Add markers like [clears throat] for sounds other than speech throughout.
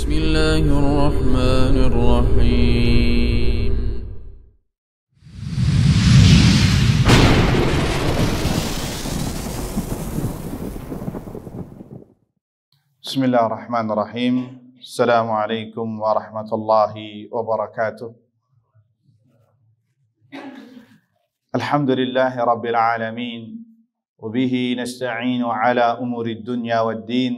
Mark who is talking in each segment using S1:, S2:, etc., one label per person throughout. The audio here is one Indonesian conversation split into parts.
S1: بسم الله الرحمن الرحيم بسم الله الرحمن الرحيم السلام عليكم ورحمة الله وبركاته الحمد لله رب العالمين وبه نستعين على أمور الدنيا والدين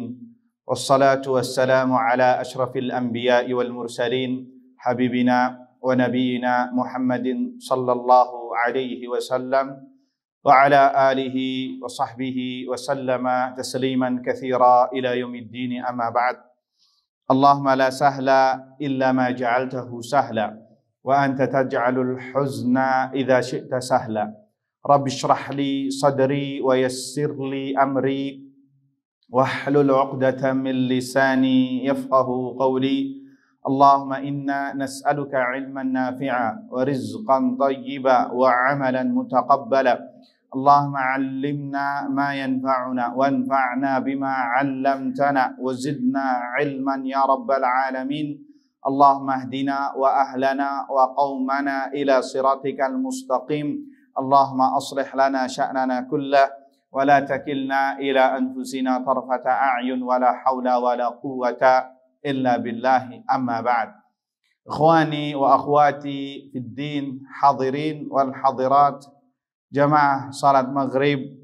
S1: والصلاه والسلام على اشرف الانبياء والمرسلين حبيبنا ونبينا محمد صلى الله عليه وسلم وعلى آله وصحبه وسلم تسليما كثيرا إلى يوم الدين أما بعد اللهم لا سهل إلا ما جعلته سهلا وأنت تجعل الحزن إذا شئت سهلا رب اشرح لي صدري ويسر لي أمري واحلل عقدة من لساني يفقه قولي اللهم إنا نسألك علما نافعا ورزقا طيبا وعملا متقبلا اللهم علمنا ما ينفعنا وانفعنا بما علمتنا وزدنا علما يا رب العالمين اللهم اهدنا واهلنا وقومنا الى صراطك المستقيم اللهم اصلح لنا شاننا كله ولا تكلنا إلى أنفسنا طرفة أعين ولا حول ولا قوة إلا بالله أما بعد إخواني وأخواتي في الدين حاضرين والحاضرات جماعة صلاة مغرب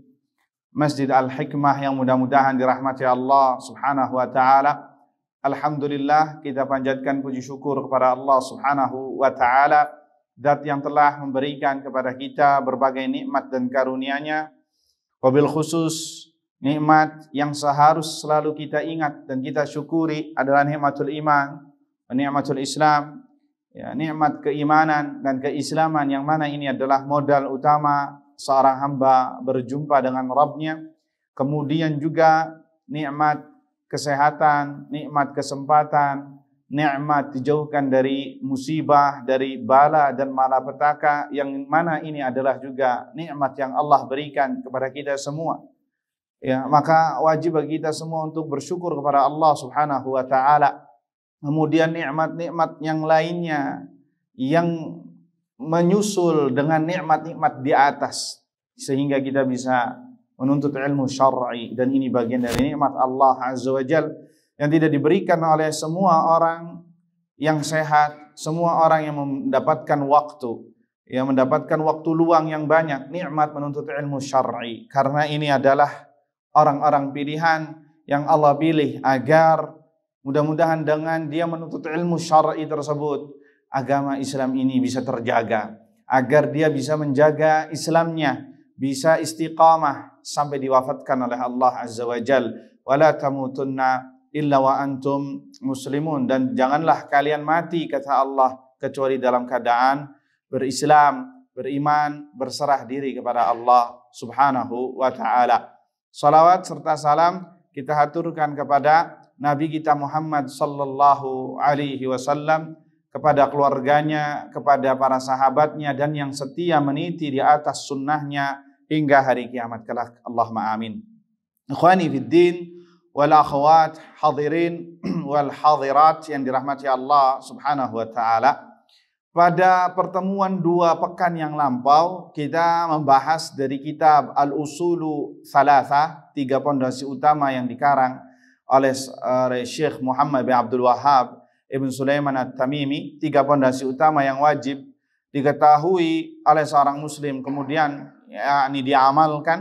S1: Masjid Al-Hikmah yang mudah-mudahan dirahmati Allah Subhanahu wa taala. Alhamdulillah kita panjatkan puji syukur kepada Allah Subhanahu wa taala zat yang telah memberikan kepada kita berbagai nikmat dan karunia-Nya Wabil khusus nikmat yang seharus selalu kita ingat dan kita syukuri adalah nikmatul iman, nikmatul Islam, ya, nikmat keimanan dan keislaman yang mana ini adalah modal utama seorang hamba berjumpa dengan Rabbnya. Kemudian juga nikmat kesehatan, nikmat kesempatan, nikmat, dijauhkan dari musibah, dari bala dan malapetaka yang mana ini adalah juga nikmat yang Allah berikan kepada kita semua. Ya, maka wajib bagi kita semua untuk bersyukur kepada Allah Subhanahu wa taala. Kemudian nikmat-nikmat yang lainnya yang menyusul dengan nikmat-nikmat di atas sehingga kita bisa menuntut ilmu syar'i dan ini bagian dari nikmat Allah Azza wa Jalla yang tidak diberikan oleh semua orang yang sehat, semua orang yang mendapatkan waktu, yang mendapatkan waktu luang yang banyak, nikmat menuntut ilmu syar'i. Karena ini adalah orang-orang pilihan yang Allah pilih agar mudah-mudahan dengan dia menuntut ilmu syar'i tersebut agama Islam ini bisa terjaga, agar dia bisa menjaga Islamnya, bisa istiqamah sampai diwafatkan oleh Allah Azza wa Jalla. Wala tamutunna illa wa antum muslimun dan janganlah kalian mati kata Allah kecuali dalam keadaan berislam, beriman, berserah diri kepada Allah Subhanahu wa taala. Salawat serta salam kita haturkan kepada Nabi kita Muhammad sallallahu alaihi wasallam kepada keluarganya, kepada para sahabatnya dan yang setia meniti di atas sunnahnya hingga hari kiamat kelak. Allahumma amin. Ikhwani fid din, wal akhwat hadirin [clears throat] wal hadirat yang dirahmati Allah Subhanahu wa taala. Pada pertemuan dua pekan yang lampau, kita membahas dari kitab Al-Usulu Salasa, tiga pondasi utama yang dikarang oleh Syekh Muhammad bin Abdul Wahab Ibn Sulaiman At-Tamimi, tiga pondasi utama yang wajib diketahui oleh seorang muslim kemudian yakni diamalkan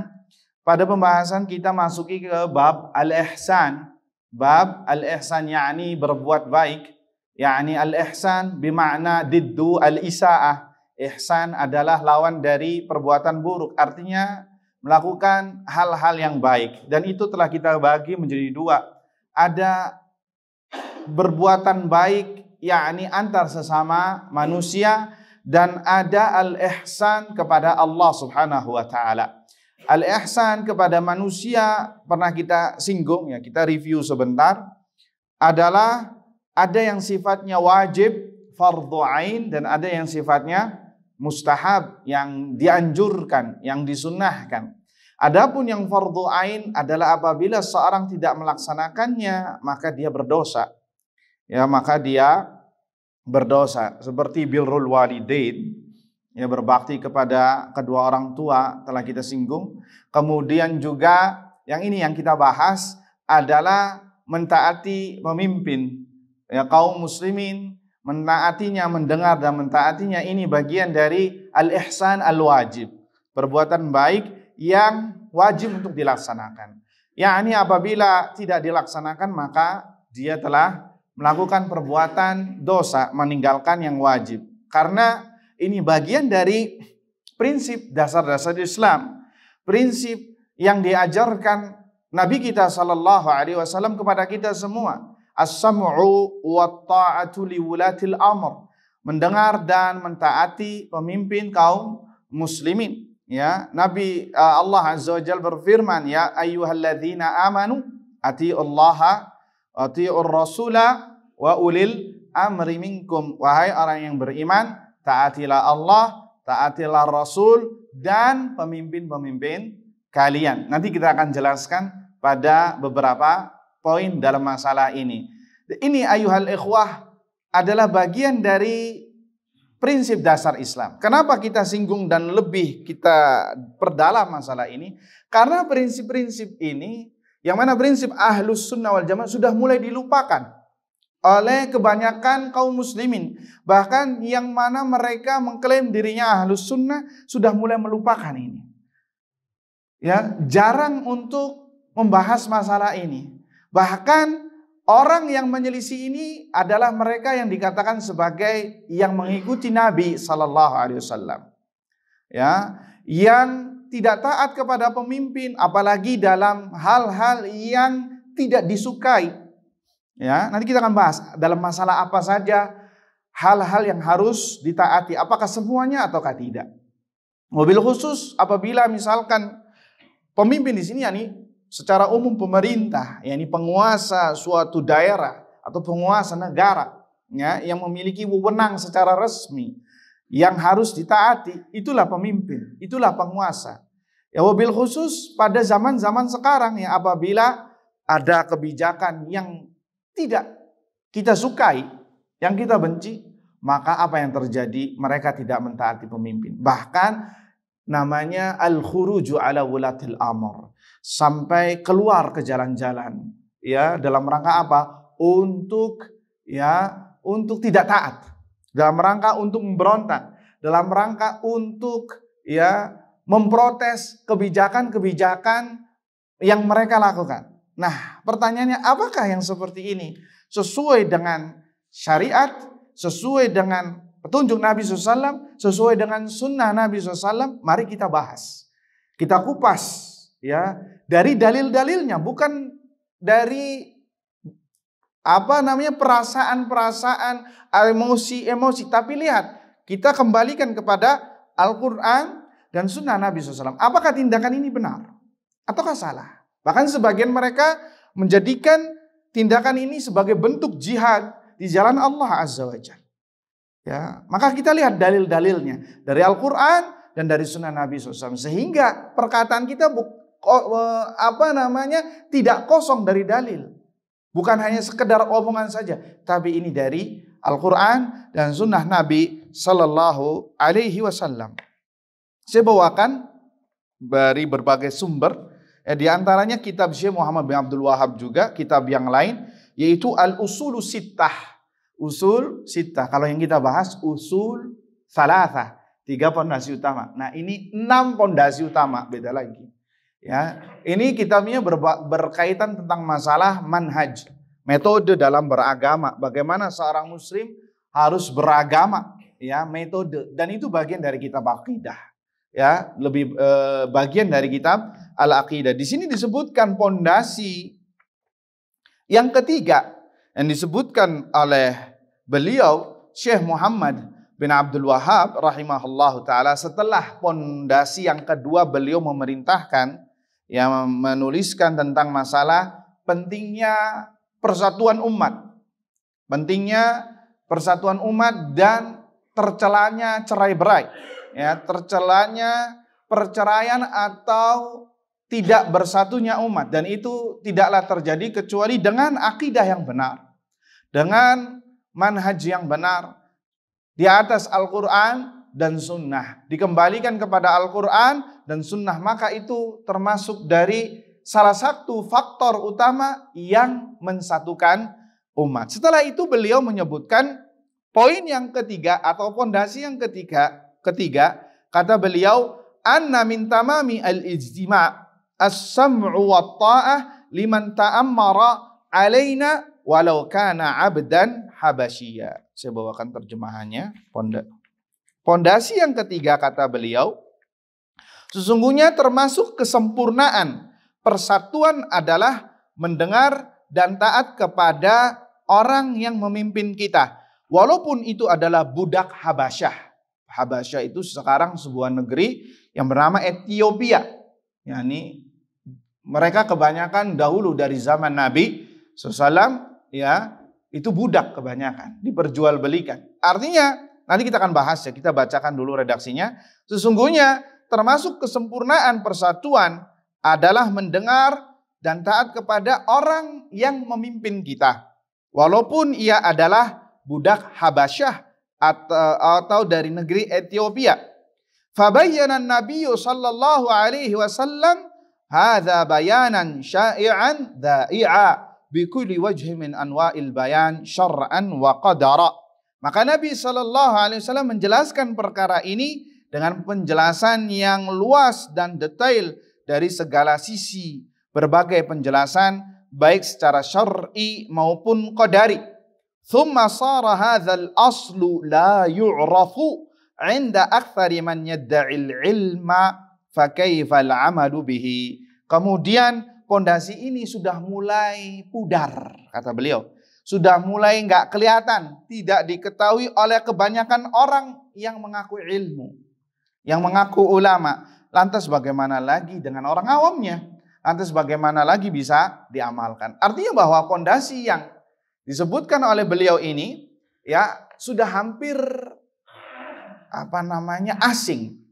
S1: pada pembahasan kita masuki ke bab al-ihsan. Bab al-ihsan yakni berbuat baik. Yakni al-ihsan bermakna diddu al-isa'ah. Ihsan adalah lawan dari perbuatan buruk. Artinya melakukan hal-hal yang baik. Dan itu telah kita bagi menjadi dua. Ada perbuatan baik yakni antar sesama manusia dan ada al-ihsan kepada Allah Subhanahu wa taala. Al-ihsan kepada manusia pernah kita singgung ya, kita review sebentar adalah ada yang sifatnya wajib fardhu ain dan ada yang sifatnya mustahab yang dianjurkan, yang disunnahkan. Adapun yang fardhu ain adalah apabila seorang tidak melaksanakannya maka dia berdosa. Ya, maka dia berdosa seperti birrul walidain ya berbakti kepada kedua orang tua telah kita singgung. Kemudian juga yang ini yang kita bahas adalah mentaati pemimpin ya kaum muslimin mentaatinya mendengar dan mentaatinya ini bagian dari al-ihsan al-wajib perbuatan baik yang wajib untuk dilaksanakan. Ya, ini apabila tidak dilaksanakan maka dia telah melakukan perbuatan dosa meninggalkan yang wajib. Karena ini bagian dari prinsip dasar-dasar Islam, prinsip yang diajarkan Nabi kita sallallahu alaihi wasallam kepada kita semua. As-sam'u wa ta'atu li amr. Mendengar dan mentaati pemimpin kaum muslimin. Ya, Nabi eh, Allah Azza wa Jalla berfirman, "Ya ayyuhalladzina amanu atiullaha wa atiur rasula wa ulil amri minkum." Wahai orang yang beriman, taatilah Allah, taatilah Rasul, dan pemimpin-pemimpin kalian. Nanti kita akan jelaskan pada beberapa poin dalam masalah ini. Ini ayuhal ikhwah adalah bagian dari prinsip dasar Islam. Kenapa kita singgung dan lebih kita perdalam masalah ini? Karena prinsip-prinsip ini, yang mana prinsip ahlus sunnah wal jamaah sudah mulai dilupakan oleh kebanyakan kaum muslimin. Bahkan yang mana mereka mengklaim dirinya ahlus sunnah sudah mulai melupakan ini. Ya, jarang untuk membahas masalah ini. Bahkan orang yang menyelisih ini adalah mereka yang dikatakan sebagai yang mengikuti Nabi Sallallahu Alaihi Wasallam. Ya, yang tidak taat kepada pemimpin, apalagi dalam hal-hal yang tidak disukai Ya, nanti kita akan bahas dalam masalah apa saja hal-hal yang harus ditaati, apakah semuanya ataukah tidak. Mobil khusus apabila misalkan pemimpin di sini yakni secara umum pemerintah, yakni penguasa suatu daerah atau penguasa negara ya yang memiliki wewenang secara resmi yang harus ditaati, itulah pemimpin, itulah penguasa. Ya mobil khusus pada zaman-zaman sekarang ya apabila ada kebijakan yang tidak kita sukai, yang kita benci, maka apa yang terjadi? Mereka tidak mentaati pemimpin. Bahkan namanya al-khuruju ala wulatil amr. Sampai keluar ke jalan-jalan. Ya, dalam rangka apa? Untuk ya, untuk tidak taat. Dalam rangka untuk memberontak, dalam rangka untuk ya memprotes kebijakan-kebijakan yang mereka lakukan. Nah, pertanyaannya apakah yang seperti ini sesuai dengan syariat, sesuai dengan petunjuk Nabi SAW, sesuai dengan sunnah Nabi SAW? Mari kita bahas, kita kupas ya dari dalil-dalilnya, bukan dari apa namanya perasaan-perasaan, emosi-emosi. Tapi lihat, kita kembalikan kepada Al-Quran dan sunnah Nabi SAW. Apakah tindakan ini benar ataukah salah? Bahkan sebagian mereka menjadikan tindakan ini sebagai bentuk jihad di jalan Allah Azza wa Jalla. Ya, maka kita lihat dalil-dalilnya dari Al-Qur'an dan dari sunnah Nabi SAW. Sehingga perkataan kita bu, e, apa namanya tidak kosong dari dalil. Bukan hanya sekedar omongan saja, tapi ini dari Al-Qur'an dan sunnah Nabi Sallallahu alaihi wasallam. Saya bawakan dari berbagai sumber Ya, di antaranya kitab Syekh Muhammad bin Abdul Wahab juga, kitab yang lain, yaitu al Usul Sittah. Usul Sittah. Kalau yang kita bahas, Usul Salatha. Tiga pondasi utama. Nah ini enam pondasi utama, beda lagi. Ya, Ini kitabnya berkaitan tentang masalah manhaj. Metode dalam beragama. Bagaimana seorang muslim harus beragama. ya Metode. Dan itu bagian dari kitab akidah. Ya, lebih eh, bagian dari kitab al-aqidah. Di sini disebutkan pondasi yang ketiga yang disebutkan oleh beliau Syekh Muhammad bin Abdul Wahab rahimahullah taala setelah pondasi yang kedua beliau memerintahkan yang menuliskan tentang masalah pentingnya persatuan umat. Pentingnya persatuan umat dan tercelanya cerai berai. Ya, tercelanya perceraian atau tidak bersatunya umat dan itu tidaklah terjadi kecuali dengan akidah yang benar, dengan manhaj yang benar di atas Al-Qur'an dan sunnah. Dikembalikan kepada Al-Qur'an dan sunnah maka itu termasuk dari salah satu faktor utama yang mensatukan umat. Setelah itu beliau menyebutkan poin yang ketiga atau pondasi yang ketiga, ketiga kata beliau anna min tamami al-ijtima' as-sam'u wa ta'ah liman ta'ammara alaina walau kana abdan habasyia. Saya bawakan terjemahannya. Pondasi yang ketiga kata beliau, sesungguhnya termasuk kesempurnaan persatuan adalah mendengar dan taat kepada orang yang memimpin kita. Walaupun itu adalah budak Habasyah. Habasyah itu sekarang sebuah negeri yang bernama Ethiopia. yakni mereka kebanyakan dahulu dari zaman Nabi SAW ya itu budak kebanyakan diperjualbelikan. Artinya nanti kita akan bahas ya kita bacakan dulu redaksinya. Sesungguhnya termasuk kesempurnaan persatuan adalah mendengar dan taat kepada orang yang memimpin kita. Walaupun ia adalah budak Habasyah atau, dari negeri Ethiopia. Fabayyanan Nabi sallallahu alaihi wasallam Hadza bayanan syai'an dha'i'a kulli wajhin min anwa'il bayan syar'an wa qadara. Maka Nabi Shallallahu alaihi wasallam menjelaskan perkara ini dengan penjelasan yang luas dan detail dari segala sisi, berbagai penjelasan baik secara syar'i maupun qadari. Thumma sara hadzal aslu la yu'rafu 'inda akthari man yad'i ilma fakaifal amalu bihi. Kemudian pondasi ini sudah mulai pudar, kata beliau. Sudah mulai nggak kelihatan, tidak diketahui oleh kebanyakan orang yang mengaku ilmu, yang mengaku ulama. Lantas bagaimana lagi dengan orang awamnya? Lantas bagaimana lagi bisa diamalkan? Artinya bahwa pondasi yang disebutkan oleh beliau ini ya sudah hampir apa namanya asing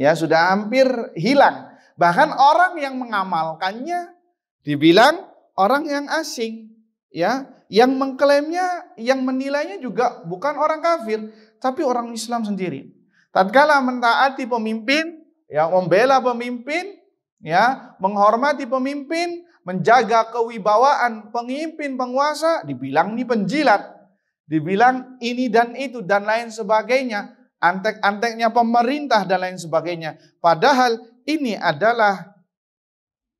S1: Ya, sudah hampir hilang. Bahkan orang yang mengamalkannya dibilang orang yang asing, ya, yang mengklaimnya, yang menilainya juga bukan orang kafir, tapi orang Islam sendiri. Tatkala mentaati pemimpin, ya, membela pemimpin, ya, menghormati pemimpin, menjaga kewibawaan pemimpin penguasa, dibilang ini penjilat, dibilang ini dan itu dan lain sebagainya antek-anteknya pemerintah dan lain sebagainya. Padahal ini adalah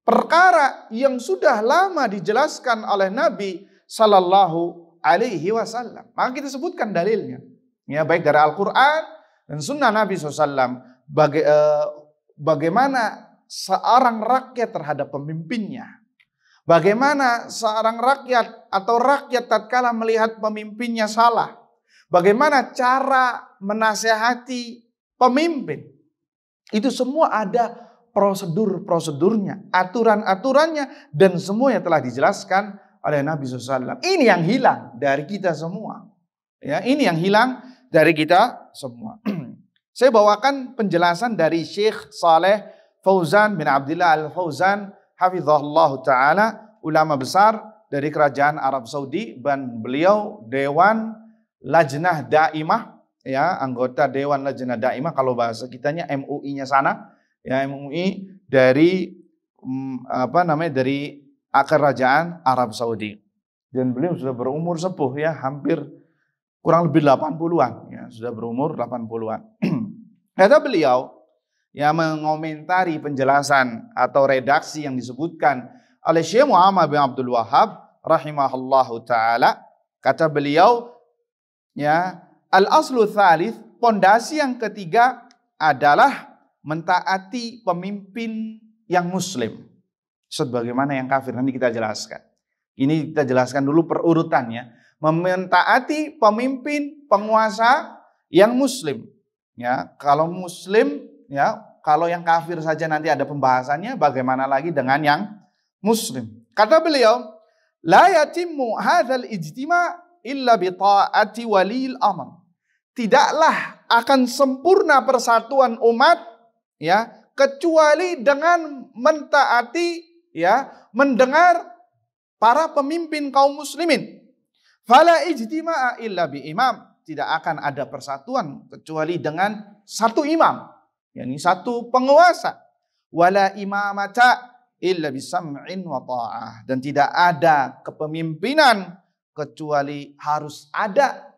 S1: perkara yang sudah lama dijelaskan oleh Nabi Shallallahu Alaihi Wasallam. Maka kita sebutkan dalilnya, ya baik dari Al-Quran dan Sunnah Nabi SAW. Baga Wasallam. Eh, bagaimana seorang rakyat terhadap pemimpinnya. Bagaimana seorang rakyat atau rakyat tatkala melihat pemimpinnya salah, Bagaimana cara menasehati pemimpin. Itu semua ada prosedur-prosedurnya, aturan-aturannya, dan semua yang telah dijelaskan oleh Nabi SAW. Ini yang hilang dari kita semua. Ya, ini yang hilang dari kita semua. [clears throat] Saya bawakan penjelasan dari Syekh Saleh Fauzan bin Abdullah Al Fauzan hafizahullah taala ulama besar dari kerajaan Arab Saudi dan beliau dewan lajnah daimah ya anggota dewan lajnah daimah kalau bahasa kitanya MUI-nya sana ya MUI dari mm, apa namanya dari kerajaan Arab Saudi dan beliau sudah berumur sepuh ya hampir kurang lebih 80-an ya sudah berumur 80-an [clears throat] kata beliau ya mengomentari penjelasan atau redaksi yang disebutkan oleh Syekh Muhammad bin Abdul Wahab rahimahullahu taala kata beliau Ya, al aslu thalith, pondasi yang ketiga adalah mentaati pemimpin yang muslim. Sebagaimana yang kafir nanti kita jelaskan. Ini kita jelaskan dulu perurutannya. mentaati pemimpin penguasa yang muslim. Ya, kalau muslim ya, kalau yang kafir saja nanti ada pembahasannya bagaimana lagi dengan yang muslim. Kata beliau, la yatimmu hadzal ijtima illa bi ta'ati walil amr. Tidaklah akan sempurna persatuan umat ya kecuali dengan mentaati ya mendengar para pemimpin kaum muslimin. Fala ijtima'a illa bi imam. Tidak akan ada persatuan kecuali dengan satu imam, yakni satu penguasa. Wala imamata illa bisam'in wa ta'ah. Dan tidak ada kepemimpinan kecuali harus ada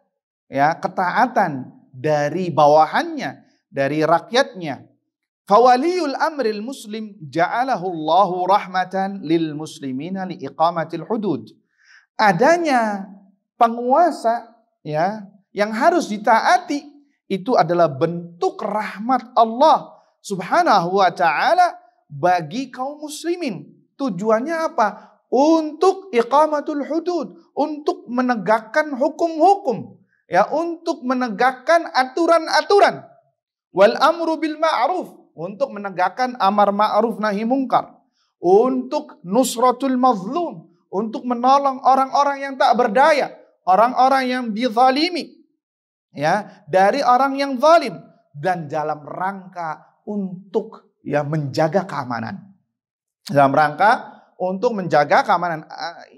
S1: ya ketaatan dari bawahannya, dari rakyatnya. Fawaliyul amril muslim ja'alahu Allahu rahmatan lil muslimina li iqamatil hudud. Adanya penguasa ya yang harus ditaati itu adalah bentuk rahmat Allah Subhanahu wa taala bagi kaum muslimin. Tujuannya apa? untuk iqamatul hudud, untuk menegakkan hukum-hukum, ya untuk menegakkan aturan-aturan. Wal amru bil ma'ruf, untuk menegakkan amar ma'ruf nahi mungkar, untuk nusratul mazlum, untuk menolong orang-orang yang tak berdaya, orang-orang yang dizalimi, ya dari orang yang zalim dan dalam rangka untuk ya menjaga keamanan. Dalam rangka untuk menjaga keamanan.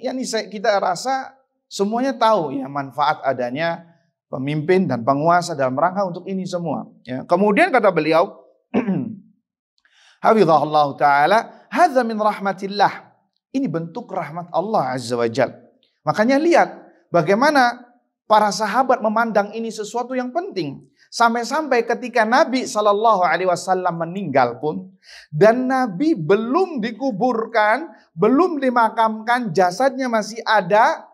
S1: ini ah, kita rasa semuanya tahu ya manfaat adanya pemimpin dan penguasa dalam rangka untuk ini semua. Ya. Kemudian kata beliau, [clears throat] Hafizahullah Ta'ala, Hadza min rahmatillah. Ini bentuk rahmat Allah Azza wa Jal. Makanya lihat bagaimana para sahabat memandang ini sesuatu yang penting. Sampai-sampai ketika Nabi Shallallahu Alaihi Wasallam meninggal pun, dan Nabi belum dikuburkan, belum dimakamkan, jasadnya masih ada,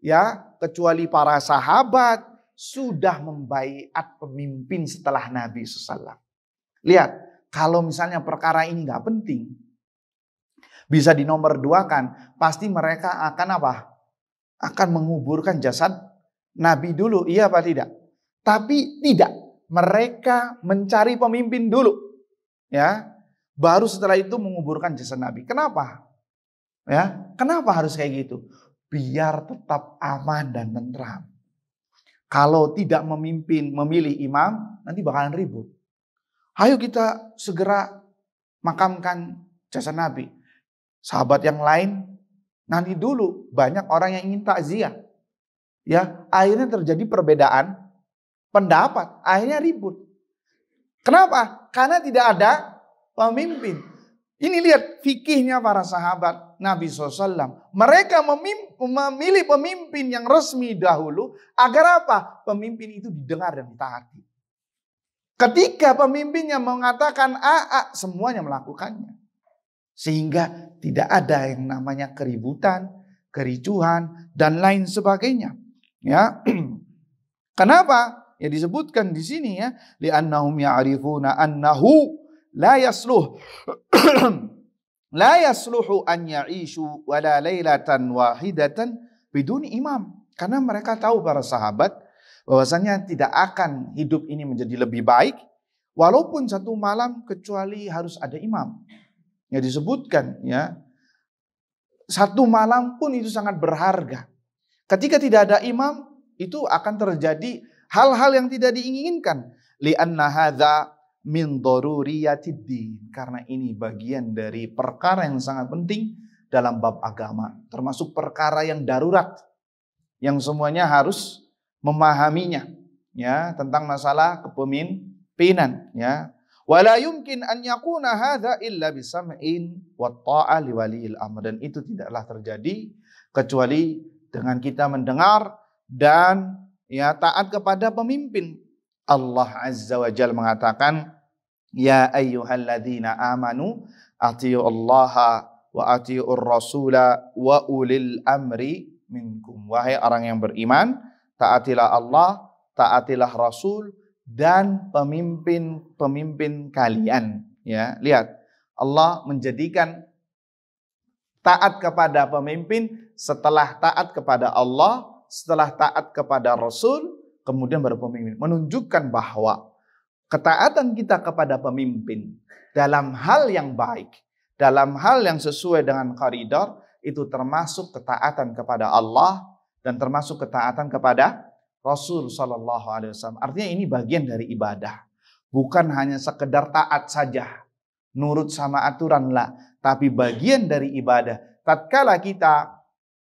S1: ya kecuali para sahabat sudah membaiat pemimpin setelah Nabi Sallam. Lihat, kalau misalnya perkara ini nggak penting, bisa di nomor dua kan? pasti mereka akan apa? Akan menguburkan jasad Nabi dulu, iya apa tidak? Tapi tidak, mereka mencari pemimpin dulu. Ya. Baru setelah itu menguburkan jasa Nabi. Kenapa? Ya, kenapa harus kayak gitu? Biar tetap aman dan tentram. Kalau tidak memimpin, memilih imam, nanti bakalan ribut. Ayo kita segera makamkan jasa Nabi. Sahabat yang lain nanti dulu banyak orang yang ingin takziah. Ya, akhirnya terjadi perbedaan pendapat. Akhirnya ribut. Kenapa? Karena tidak ada pemimpin. Ini lihat fikihnya para sahabat Nabi SAW. Mereka memilih pemimpin yang resmi dahulu agar apa? Pemimpin itu didengar dan ditaati. Ketika pemimpinnya mengatakan AA, semuanya melakukannya. Sehingga tidak ada yang namanya keributan, kericuhan, dan lain sebagainya. Ya, [clears throat] Kenapa? Ya disebutkan di sini ya, li annahum ya'rifuna annahu la yasluh [clears throat] la yasluhu an ya'ishu wala lailatan wahidatan biduni imam. Karena mereka tahu para sahabat bahwasanya tidak akan hidup ini menjadi lebih baik walaupun satu malam kecuali harus ada imam. Ya disebutkan ya satu malam pun itu sangat berharga. Ketika tidak ada imam itu akan terjadi hal-hal yang tidak diinginkan li'anna nahada min daruriyatiddin karena ini bagian dari perkara yang sangat penting dalam bab agama termasuk perkara yang darurat yang semuanya harus memahaminya ya tentang masalah kepemimpinan ya wala yumkin an yakuna hadza illa bisam'in wa ta'a liwalil amr dan itu tidaklah terjadi kecuali dengan kita mendengar dan ya taat kepada pemimpin. Allah Azza wa Jalla mengatakan, "Ya ayyuhalladzina amanu atiyu Allah wa atiur rasula wa ulil amri minkum." Wahai orang yang beriman, taatilah Allah, taatilah Rasul dan pemimpin-pemimpin kalian, ya. Lihat, Allah menjadikan taat kepada pemimpin setelah taat kepada Allah setelah taat kepada Rasul, kemudian baru pemimpin. Menunjukkan bahwa ketaatan kita kepada pemimpin dalam hal yang baik, dalam hal yang sesuai dengan koridor, itu termasuk ketaatan kepada Allah dan termasuk ketaatan kepada Rasul saw Artinya ini bagian dari ibadah, bukan hanya sekedar taat saja, nurut sama aturan lah, tapi bagian dari ibadah. Tatkala kita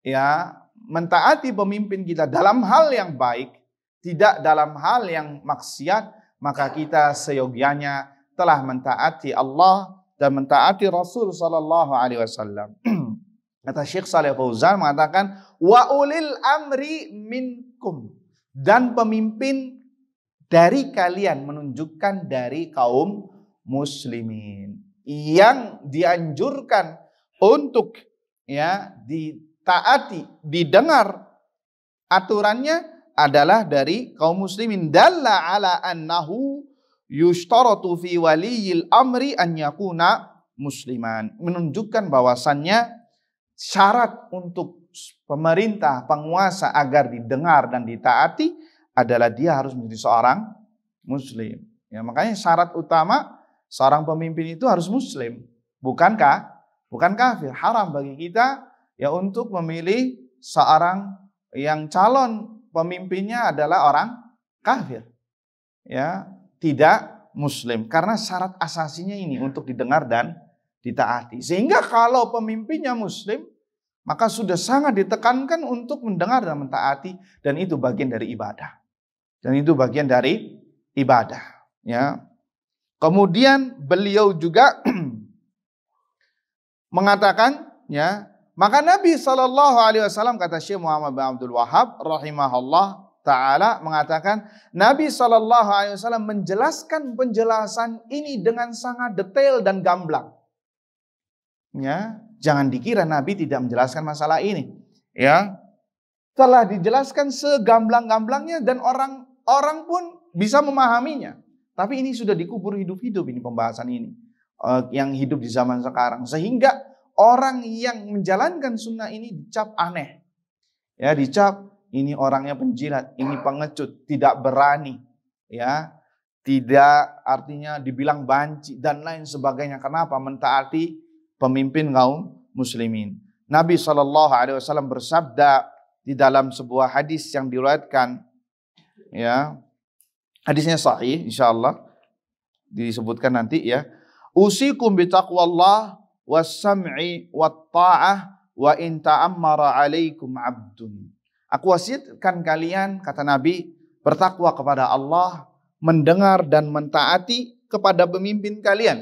S1: ya mentaati pemimpin kita dalam hal yang baik, tidak dalam hal yang maksiat, maka kita seyogianya telah mentaati Allah dan mentaati Rasul sallallahu alaihi wasallam. [clears throat] Kata Syekh Saleh Fauzan mengatakan wa ulil amri minkum dan pemimpin dari kalian menunjukkan dari kaum muslimin yang dianjurkan untuk ya di taati, didengar aturannya adalah dari kaum muslimin dalla ala annahu yushtaratu fi waliyil amri an yakuna musliman menunjukkan bahwasannya syarat untuk pemerintah penguasa agar didengar dan ditaati adalah dia harus menjadi seorang muslim ya makanya syarat utama seorang pemimpin itu harus muslim bukankah bukan kafir haram bagi kita ya untuk memilih seorang yang calon pemimpinnya adalah orang kafir. Ya, tidak muslim karena syarat asasinya ini untuk didengar dan ditaati. Sehingga kalau pemimpinnya muslim maka sudah sangat ditekankan untuk mendengar dan mentaati dan itu bagian dari ibadah. Dan itu bagian dari ibadah, ya. Kemudian beliau juga [clears throat] mengatakan ya maka Nabi Shallallahu Alaihi Wasallam kata Syekh Muhammad bin Abdul Wahab rahimahullah taala mengatakan Nabi Shallallahu Alaihi Wasallam menjelaskan penjelasan ini dengan sangat detail dan gamblang. Ya, jangan dikira Nabi tidak menjelaskan masalah ini. Ya, telah dijelaskan segamblang-gamblangnya dan orang orang pun bisa memahaminya. Tapi ini sudah dikubur hidup-hidup ini pembahasan ini eh, yang hidup di zaman sekarang sehingga orang yang menjalankan sunnah ini dicap aneh. Ya, dicap ini orangnya penjilat, ini pengecut, tidak berani, ya, tidak artinya dibilang banci dan lain sebagainya. Kenapa? Mentaati pemimpin kaum muslimin. Nabi Shallallahu Alaihi Wasallam bersabda di dalam sebuah hadis yang diriwayatkan, ya, hadisnya sahih, insya Allah disebutkan nanti ya. Usikum taqwallah wasam'i sami wa in ta'ammara 'alaikum 'abdun. Aku wasiatkan kalian kata Nabi bertakwa kepada Allah, mendengar dan mentaati kepada pemimpin kalian.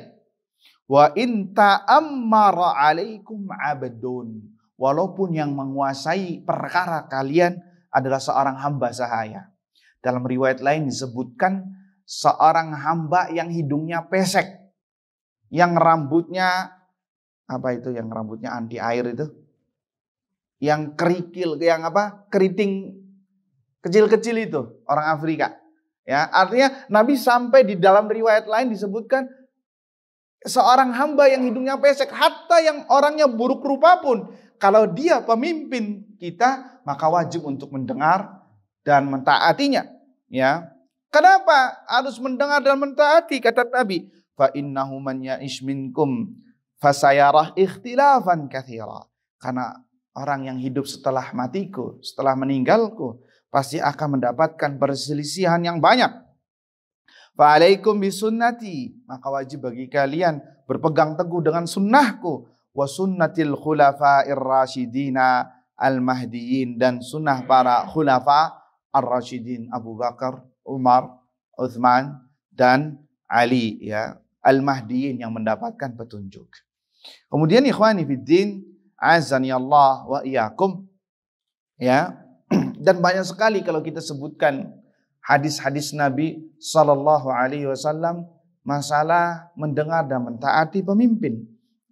S1: Wa in ta'ammara 'alaikum 'abdun. Walaupun yang menguasai perkara kalian adalah seorang hamba sahaya. Dalam riwayat lain disebutkan seorang hamba yang hidungnya pesek, yang rambutnya apa itu yang rambutnya anti air itu yang kerikil yang apa keriting kecil-kecil itu orang Afrika ya artinya Nabi sampai di dalam riwayat lain disebutkan seorang hamba yang hidungnya pesek hatta yang orangnya buruk rupa pun kalau dia pemimpin kita maka wajib untuk mendengar dan mentaatinya ya kenapa harus mendengar dan mentaati kata Nabi fa innahu man minkum Fasayarah ikhtilafan kathira. Karena orang yang hidup setelah matiku, setelah meninggalku, pasti akan mendapatkan perselisihan yang banyak. Fa'alaikum bisunnati. Maka wajib bagi kalian berpegang teguh dengan sunnahku. Wa sunnatil khulafa'ir rasyidina al-mahdiyin. Dan sunnah para khulafa ar-rasyidin. Abu Bakar, Umar, Uthman, dan Ali. ya Al-mahdiyin yang mendapatkan petunjuk. Kemudian ikhwani fiddin, azani Allah wa iyakum Ya. [clears throat] Dan banyak sekali kalau kita sebutkan hadis-hadis Nabi sallallahu alaihi wasallam masalah mendengar dan mentaati pemimpin.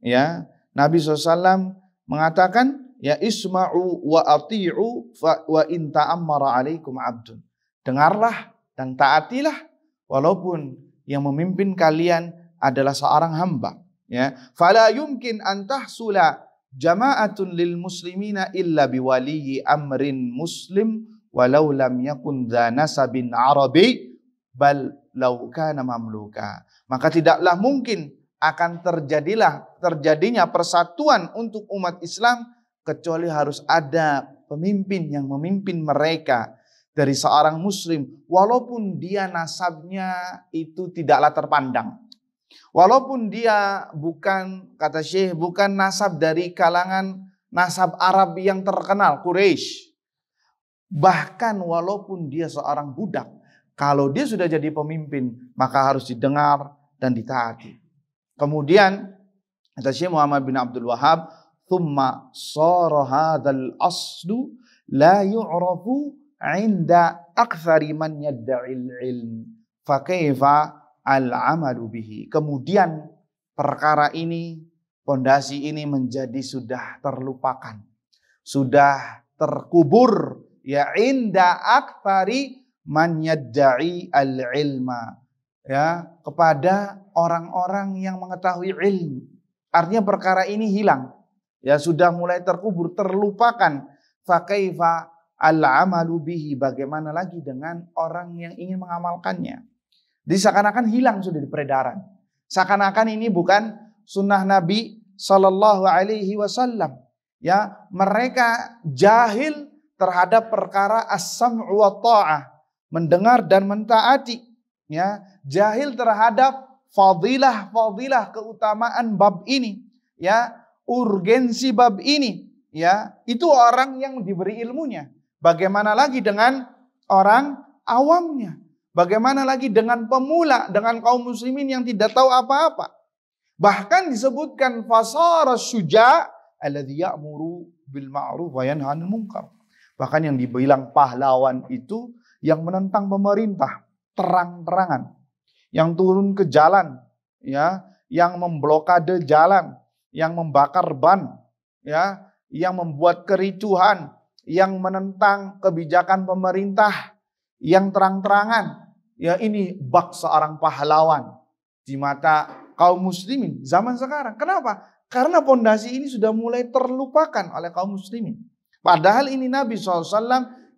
S1: Ya, Nabi SAW mengatakan, ya isma'u wa ati'u wa in ta'ammara alaikum abdun. Dengarlah dan taatilah walaupun yang memimpin kalian adalah seorang hamba ya fala yumkin an tahsula jama'atun lil muslimina illa biwaliyi amrin muslim walau lam yakun nasabin arabi bal law kana mamluka maka tidaklah mungkin akan terjadilah terjadinya persatuan untuk umat Islam kecuali harus ada pemimpin yang memimpin mereka dari seorang muslim walaupun dia nasabnya itu tidaklah terpandang Walaupun dia bukan, kata Syekh, bukan nasab dari kalangan nasab Arab yang terkenal, Quraisy. Bahkan walaupun dia seorang budak, kalau dia sudah jadi pemimpin, maka harus didengar dan ditaati. Kemudian, kata Syekh Muhammad bin Abdul Wahab, thumma sara hadzal aslu la yu'rafu 'inda aktsari man yad'i ilm fa al-amalu bihi. Kemudian perkara ini, pondasi ini menjadi sudah terlupakan. Sudah terkubur ya inda aktsari man yadda'i al-ilma. Ya, kepada orang-orang yang mengetahui ilmu. Artinya perkara ini hilang. Ya sudah mulai terkubur, terlupakan. Fakaifa al-amalu bihi. Bagaimana lagi dengan orang yang ingin mengamalkannya? seakan akan hilang sudah di peredaran. Seakan-akan ini bukan sunnah Nabi Shallallahu Alaihi Wasallam. Ya, mereka jahil terhadap perkara asam wa ta'ah, mendengar dan mentaati. Ya, jahil terhadap fadilah-fadilah keutamaan bab ini. Ya, urgensi bab ini. Ya, itu orang yang diberi ilmunya. Bagaimana lagi dengan orang awamnya? Bagaimana lagi dengan pemula, dengan kaum muslimin yang tidak tahu apa-apa. Bahkan disebutkan fasara syuja alladhi ya'muru bil ma'ruf wa yanha munkar. Bahkan yang dibilang pahlawan itu yang menentang pemerintah terang-terangan, yang turun ke jalan, ya, yang memblokade jalan, yang membakar ban, ya, yang membuat kericuhan, yang menentang kebijakan pemerintah, yang terang-terangan, ya ini bak seorang pahlawan di mata kaum muslimin zaman sekarang. Kenapa? Karena pondasi ini sudah mulai terlupakan oleh kaum muslimin. Padahal ini Nabi SAW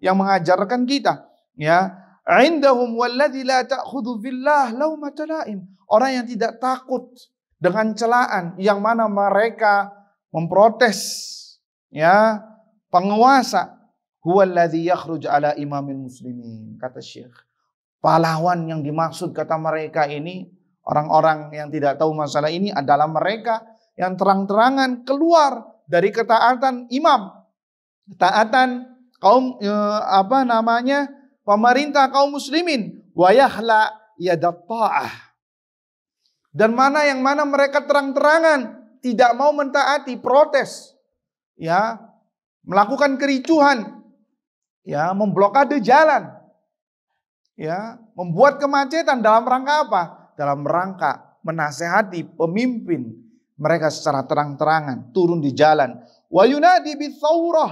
S1: yang mengajarkan kita. Ya, Indahum walladhi la ta'khudhu billah laumatalaim. Orang yang tidak takut dengan celaan yang mana mereka memprotes ya penguasa alladhi yakhruj ala imamil muslimin kata Syekh Pahlawan yang dimaksud kata mereka ini, orang-orang yang tidak tahu masalah ini adalah mereka yang terang-terangan keluar dari ketaatan imam, ketaatan kaum e, apa namanya pemerintah kaum muslimin wayahla yadatta'ah. Dan mana yang mana mereka terang-terangan tidak mau mentaati, protes. Ya, melakukan kericuhan. Ya, memblokade jalan ya membuat kemacetan dalam rangka apa? Dalam rangka menasehati pemimpin mereka secara terang-terangan turun di jalan. Wa yunadi bi 'ala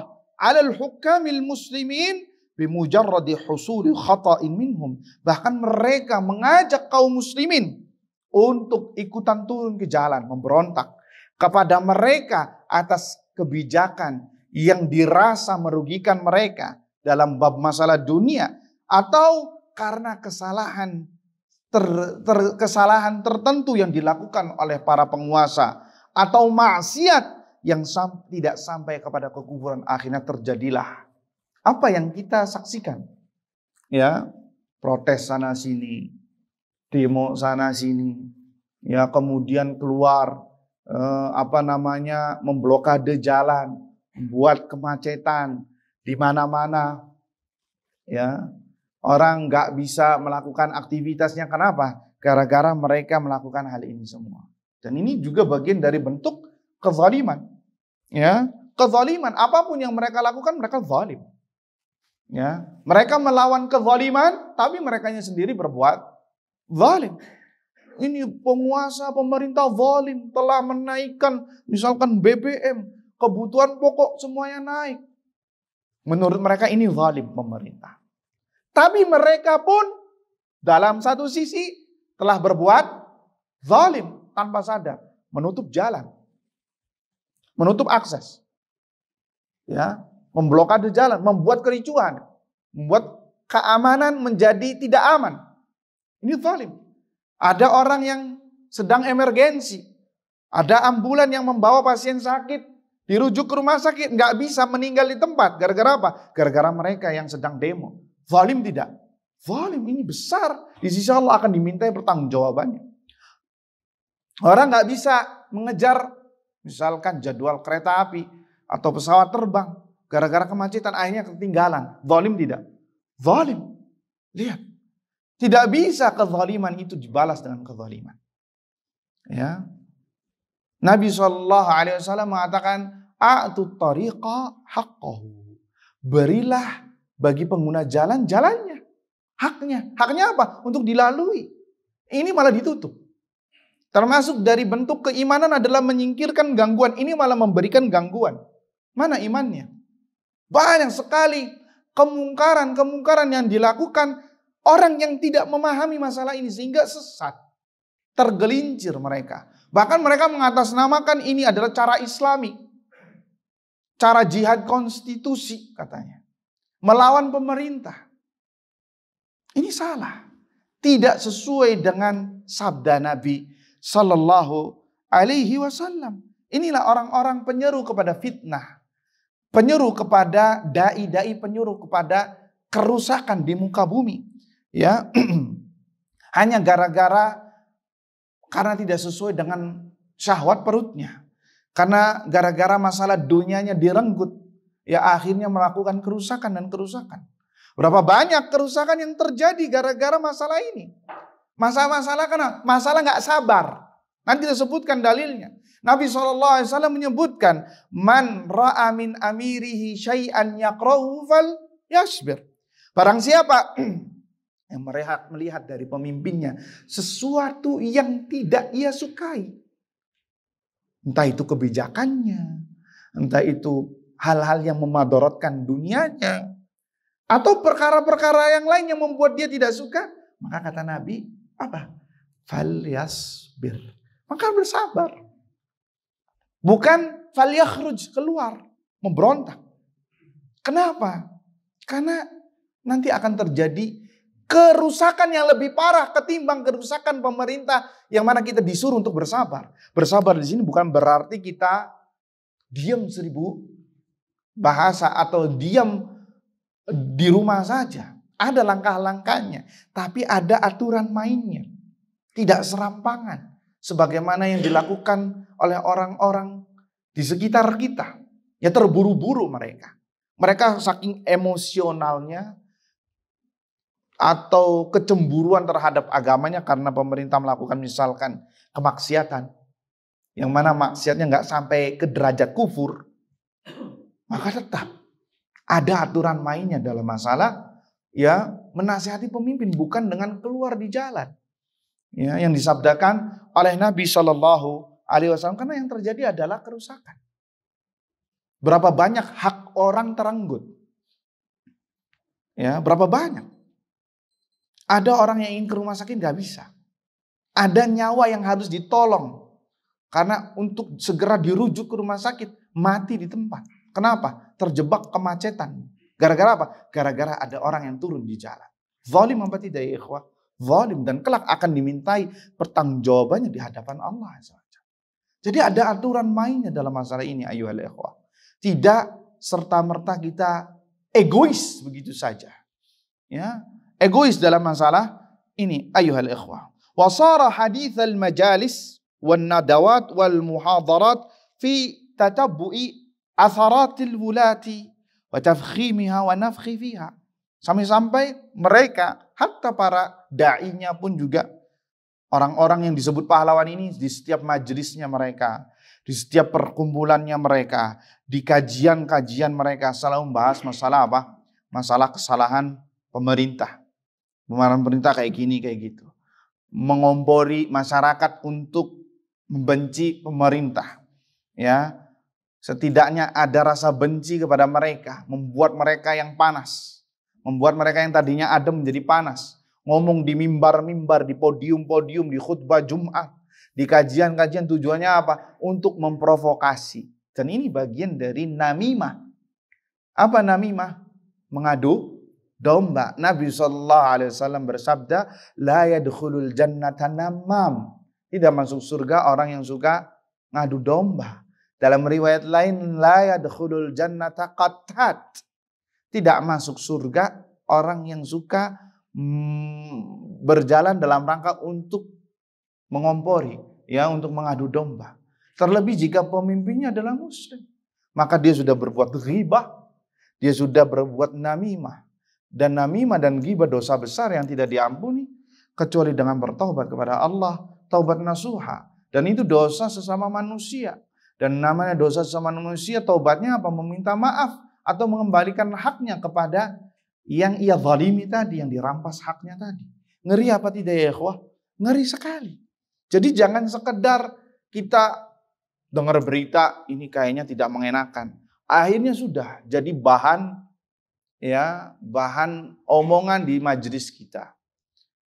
S1: al-hukamil muslimin bimujarradi husuli khata'in minhum. Bahkan mereka mengajak kaum muslimin untuk ikutan turun ke jalan memberontak kepada mereka atas kebijakan yang dirasa merugikan mereka dalam bab masalah dunia atau karena kesalahan ter, ter, kesalahan tertentu yang dilakukan oleh para penguasa atau maksiat yang sam, tidak sampai kepada kekufuran akhirnya terjadilah apa yang kita saksikan ya protes sana sini demo sana sini ya kemudian keluar eh, apa namanya memblokade jalan buat kemacetan di mana-mana ya Orang nggak bisa melakukan aktivitasnya. Kenapa? Gara-gara mereka melakukan hal ini semua. Dan ini juga bagian dari bentuk kezaliman. Ya, kezaliman. Apapun yang mereka lakukan, mereka zalim. Ya, mereka melawan kezaliman, tapi mereka sendiri berbuat zalim ini penguasa pemerintah zalim telah menaikkan misalkan BBM, kebutuhan pokok semuanya naik. Menurut mereka ini zalim pemerintah. Tapi mereka pun dalam satu sisi telah berbuat zalim tanpa sadar, menutup jalan, menutup akses. Ya, memblokade jalan, membuat kericuhan, membuat keamanan menjadi tidak aman. Ini zalim. Ada orang yang sedang emergensi, ada ambulan yang membawa pasien sakit dirujuk ke rumah sakit, nggak bisa meninggal di tempat. Gara-gara apa? Gara-gara mereka yang sedang demo. Zalim tidak. Zalim ini besar. Di sisi Allah akan dimintai pertanggungjawabannya. Orang nggak bisa mengejar misalkan jadwal kereta api atau pesawat terbang gara-gara kemacetan akhirnya ketinggalan. Zalim tidak. Zalim. Lihat. Tidak bisa kezaliman itu dibalas dengan kezaliman. Ya. Nabi Shallallahu Alaihi Wasallam mengatakan, "Atu tariqa haqqahu." Berilah bagi pengguna jalan jalannya, haknya. Haknya apa? Untuk dilalui. Ini malah ditutup. Termasuk dari bentuk keimanan adalah menyingkirkan gangguan. Ini malah memberikan gangguan. Mana imannya? Banyak sekali kemungkaran-kemungkaran yang dilakukan orang yang tidak memahami masalah ini sehingga sesat. Tergelincir mereka. Bahkan mereka mengatasnamakan ini adalah cara islami. Cara jihad konstitusi katanya melawan pemerintah. Ini salah. Tidak sesuai dengan sabda Nabi Sallallahu Alaihi Wasallam. Inilah orang-orang penyeru kepada fitnah. Penyeru kepada da'i-da'i penyeru kepada kerusakan di muka bumi. Ya, [clears throat] Hanya gara-gara karena tidak sesuai dengan syahwat perutnya. Karena gara-gara masalah dunianya direnggut ya akhirnya melakukan kerusakan dan kerusakan. Berapa banyak kerusakan yang terjadi gara-gara masalah ini? Masalah-masalah karena masalah nggak sabar. Nanti kita sebutkan dalilnya. Nabi SAW menyebutkan, Man ra'a min amirihi syai'an yakrahu fal yasbir. Barang siapa [clears throat] yang merehat melihat dari pemimpinnya sesuatu yang tidak ia sukai. Entah itu kebijakannya, entah itu hal-hal yang memadorotkan dunianya atau perkara-perkara yang lain yang membuat dia tidak suka, maka kata Nabi, apa? bir. Maka bersabar. Bukan falyakhruj, keluar, memberontak. Kenapa? Karena nanti akan terjadi kerusakan yang lebih parah ketimbang kerusakan pemerintah yang mana kita disuruh untuk bersabar. Bersabar di sini bukan berarti kita diam seribu bahasa atau diam di rumah saja. Ada langkah-langkahnya, tapi ada aturan mainnya. Tidak serampangan sebagaimana yang dilakukan oleh orang-orang di sekitar kita. Ya terburu-buru mereka. Mereka saking emosionalnya atau kecemburuan terhadap agamanya karena pemerintah melakukan misalkan kemaksiatan. Yang mana maksiatnya nggak sampai ke derajat kufur, maka tetap ada aturan mainnya dalam masalah ya menasihati pemimpin bukan dengan keluar di jalan. Ya, yang disabdakan oleh Nabi Shallallahu alaihi wasallam karena yang terjadi adalah kerusakan. Berapa banyak hak orang teranggut, Ya, berapa banyak? Ada orang yang ingin ke rumah sakit nggak bisa. Ada nyawa yang harus ditolong karena untuk segera dirujuk ke rumah sakit mati di tempat. Kenapa? Terjebak kemacetan. Gara-gara apa? Gara-gara ada orang yang turun di jalan. Zalim apa tidak ya ikhwah? Zalim dan kelak akan dimintai pertanggungjawabannya di hadapan Allah. Jadi ada aturan mainnya dalam masalah ini ayuhal ikhwah. Tidak serta-merta kita egois begitu saja. Ya, egois dalam masalah ini ayuhal ikhwah. Wasara hadith majalis wal nadawat wal muhadarat fi tatabu'i atharatil wulati wa tafkhimiha wa nafkhi fiha. Sampai-sampai mereka, hatta para da'inya pun juga orang-orang yang disebut pahlawan ini di setiap majelisnya mereka, di setiap perkumpulannya mereka, di kajian-kajian mereka selalu membahas masalah apa? Masalah kesalahan pemerintah. Pemerintah kayak gini, kayak gitu. Mengompori masyarakat untuk membenci pemerintah. Ya, Setidaknya ada rasa benci kepada mereka, membuat mereka yang panas, membuat mereka yang tadinya adem menjadi panas. Ngomong di mimbar-mimbar, di podium-podium, di khutbah Jumat, di kajian-kajian tujuannya apa? Untuk memprovokasi. Dan ini bagian dari namimah. Apa namimah? Mengadu domba. Nabi saw bersabda, la yadkhulul jannata namam. Tidak masuk surga orang yang suka ngadu domba. Dalam riwayat lain, la yadkhulul jannata qattat. Tidak masuk surga orang yang suka mm, berjalan dalam rangka untuk mengompori, ya untuk mengadu domba. Terlebih jika pemimpinnya adalah muslim. Maka dia sudah berbuat ghibah, dia sudah berbuat namimah. Dan namimah dan ghibah dosa besar yang tidak diampuni kecuali dengan bertaubat kepada Allah, taubat nasuha. Dan itu dosa sesama manusia. Dan namanya dosa sama manusia, taubatnya apa? Meminta maaf atau mengembalikan haknya kepada yang ia zalimi tadi, yang dirampas haknya tadi. Ngeri apa tidak ya ikhwah? Ngeri sekali. Jadi jangan sekedar kita dengar berita ini kayaknya tidak mengenakan. Akhirnya sudah jadi bahan ya, bahan omongan di majelis kita.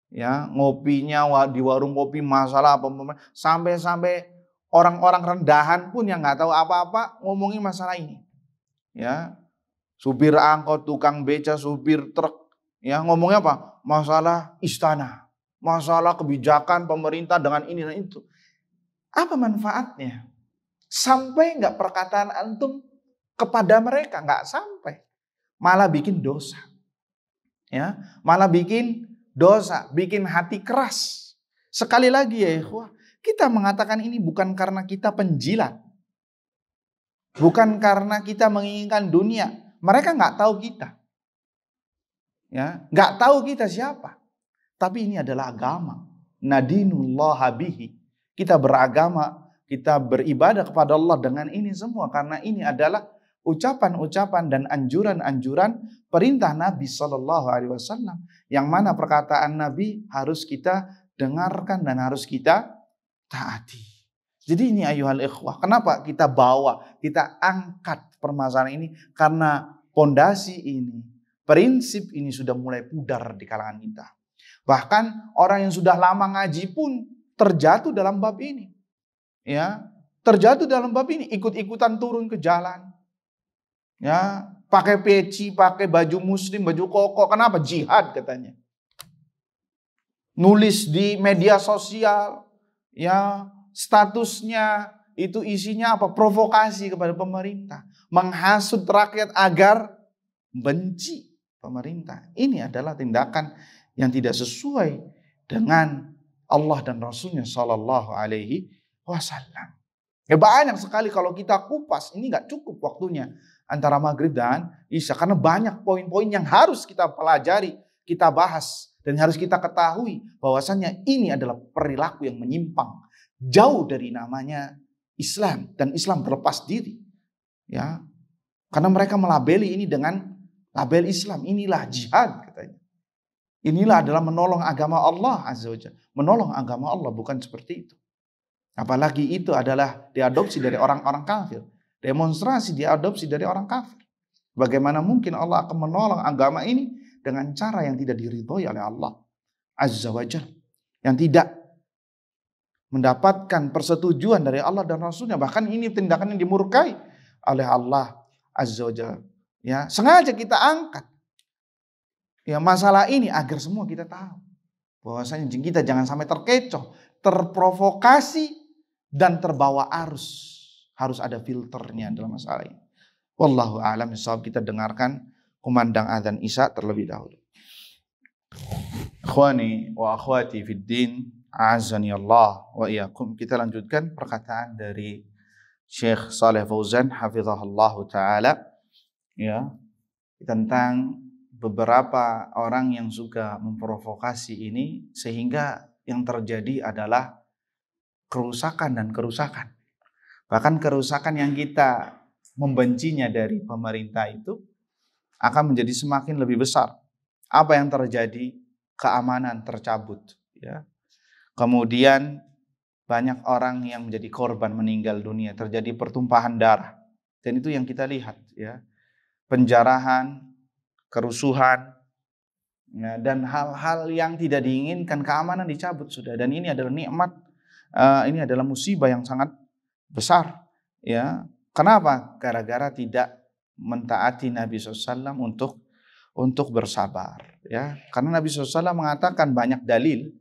S1: Ya, ngopinya di warung kopi masalah apa sampai-sampai orang-orang rendahan pun yang nggak tahu apa-apa ngomongin masalah ini. Ya, supir angkot, tukang beca, supir truk, ya ngomongnya apa? Masalah istana, masalah kebijakan pemerintah dengan ini dan itu. Apa manfaatnya? Sampai nggak perkataan antum kepada mereka? Nggak sampai. Malah bikin dosa. Ya, malah bikin dosa, bikin hati keras. Sekali lagi ya ikhwah, kita mengatakan ini bukan karena kita penjilat. Bukan karena kita menginginkan dunia. Mereka nggak tahu kita. ya Nggak tahu kita siapa. Tapi ini adalah agama. Nadinullah habihi. Kita beragama, kita beribadah kepada Allah dengan ini semua. Karena ini adalah ucapan-ucapan dan anjuran-anjuran perintah Nabi Shallallahu Alaihi Wasallam yang mana perkataan Nabi harus kita dengarkan dan harus kita taati. Jadi ini ayuhal ikhwah, kenapa kita bawa, kita angkat permasalahan ini karena pondasi ini, prinsip ini sudah mulai pudar di kalangan kita. Bahkan orang yang sudah lama ngaji pun terjatuh dalam bab ini. Ya, terjatuh dalam bab ini, ikut-ikutan turun ke jalan. Ya, pakai peci, pakai baju muslim, baju koko, kenapa jihad katanya. Nulis di media sosial, ya statusnya itu isinya apa? Provokasi kepada pemerintah, menghasut rakyat agar benci pemerintah. Ini adalah tindakan yang tidak sesuai dengan Allah dan Rasulnya Shallallahu Alaihi Wasallam. Ya banyak sekali kalau kita kupas ini nggak cukup waktunya antara maghrib dan isya karena banyak poin-poin yang harus kita pelajari, kita bahas dan harus kita ketahui bahwasannya ini adalah perilaku yang menyimpang. Jauh dari namanya Islam. Dan Islam berlepas diri. ya Karena mereka melabeli ini dengan label Islam. Inilah jihad katanya. Inilah adalah menolong agama Allah Azza Menolong agama Allah bukan seperti itu. Apalagi itu adalah diadopsi dari orang-orang kafir. Demonstrasi diadopsi dari orang kafir. Bagaimana mungkin Allah akan menolong agama ini dengan cara yang tidak diridhoi oleh Allah Azza wa Yang tidak mendapatkan persetujuan dari Allah dan Rasulnya. Bahkan ini tindakan yang dimurkai oleh Allah Azza wa Ya, sengaja kita angkat ya masalah ini agar semua kita tahu bahwasanya kita jangan sampai terkecoh, terprovokasi dan terbawa arus. Harus ada filternya dalam masalah ini. Wallahu a'lam kita dengarkan kumandang azan Isya terlebih dahulu. Ikhwani wa akhwati fid din, azani Allah wa iyakum. Kita lanjutkan perkataan dari Syekh Saleh Fauzan hafizahullah taala ya tentang beberapa orang yang suka memprovokasi ini sehingga yang terjadi adalah kerusakan dan kerusakan. Bahkan kerusakan yang kita membencinya dari pemerintah itu akan menjadi semakin lebih besar. Apa yang terjadi? Keamanan tercabut. Ya. Kemudian banyak orang yang menjadi korban meninggal dunia, terjadi pertumpahan darah. Dan itu yang kita lihat ya. Penjarahan, kerusuhan, ya, dan hal-hal yang tidak diinginkan keamanan dicabut sudah. Dan ini adalah nikmat, eh, ini adalah musibah yang sangat besar. Ya, kenapa? Gara-gara tidak mentaati Nabi SAW untuk untuk bersabar ya karena Nabi SAW mengatakan banyak dalil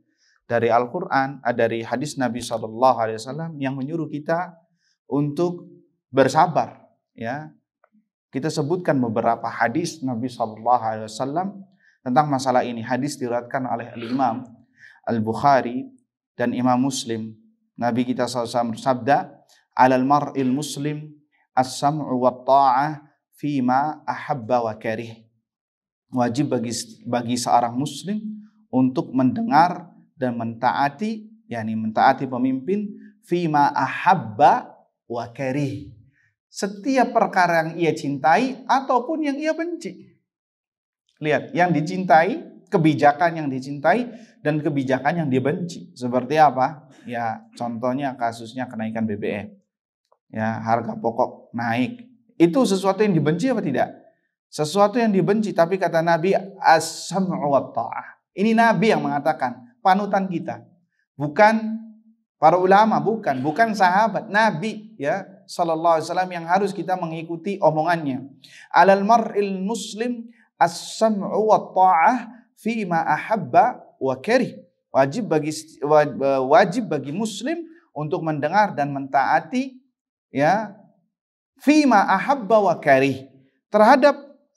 S1: dari Al-Quran eh, dari hadis Nabi SAW yang menyuruh kita untuk bersabar ya kita sebutkan beberapa hadis Nabi SAW tentang masalah ini hadis diratkan oleh Al Imam Al Bukhari dan Imam Muslim Nabi kita SAW bersabda alal mar'il muslim as-sam'u wa ta'ah fima ahabba wa karih. Wajib bagi bagi seorang muslim untuk mendengar dan mentaati yakni mentaati pemimpin fima ahabba wa karih. Setiap perkara yang ia cintai ataupun yang ia benci. Lihat, yang dicintai, kebijakan yang dicintai dan kebijakan yang dibenci. Seperti apa? Ya, contohnya kasusnya kenaikan BBM. Ya, harga pokok naik. Itu sesuatu yang dibenci apa tidak? Sesuatu yang dibenci, tapi kata Nabi, as-sam'u ta'ah. Ini Nabi yang mengatakan, panutan kita. Bukan para ulama, bukan. Bukan sahabat, Nabi ya. Sallallahu alaihi wasallam yang harus kita mengikuti omongannya. Alal mar'il muslim as-sam'u wa ta'ah fi ma ahabba wa karih. Wajib bagi wajib bagi muslim untuk mendengar dan mentaati ya fima ahabba wa karih terhadap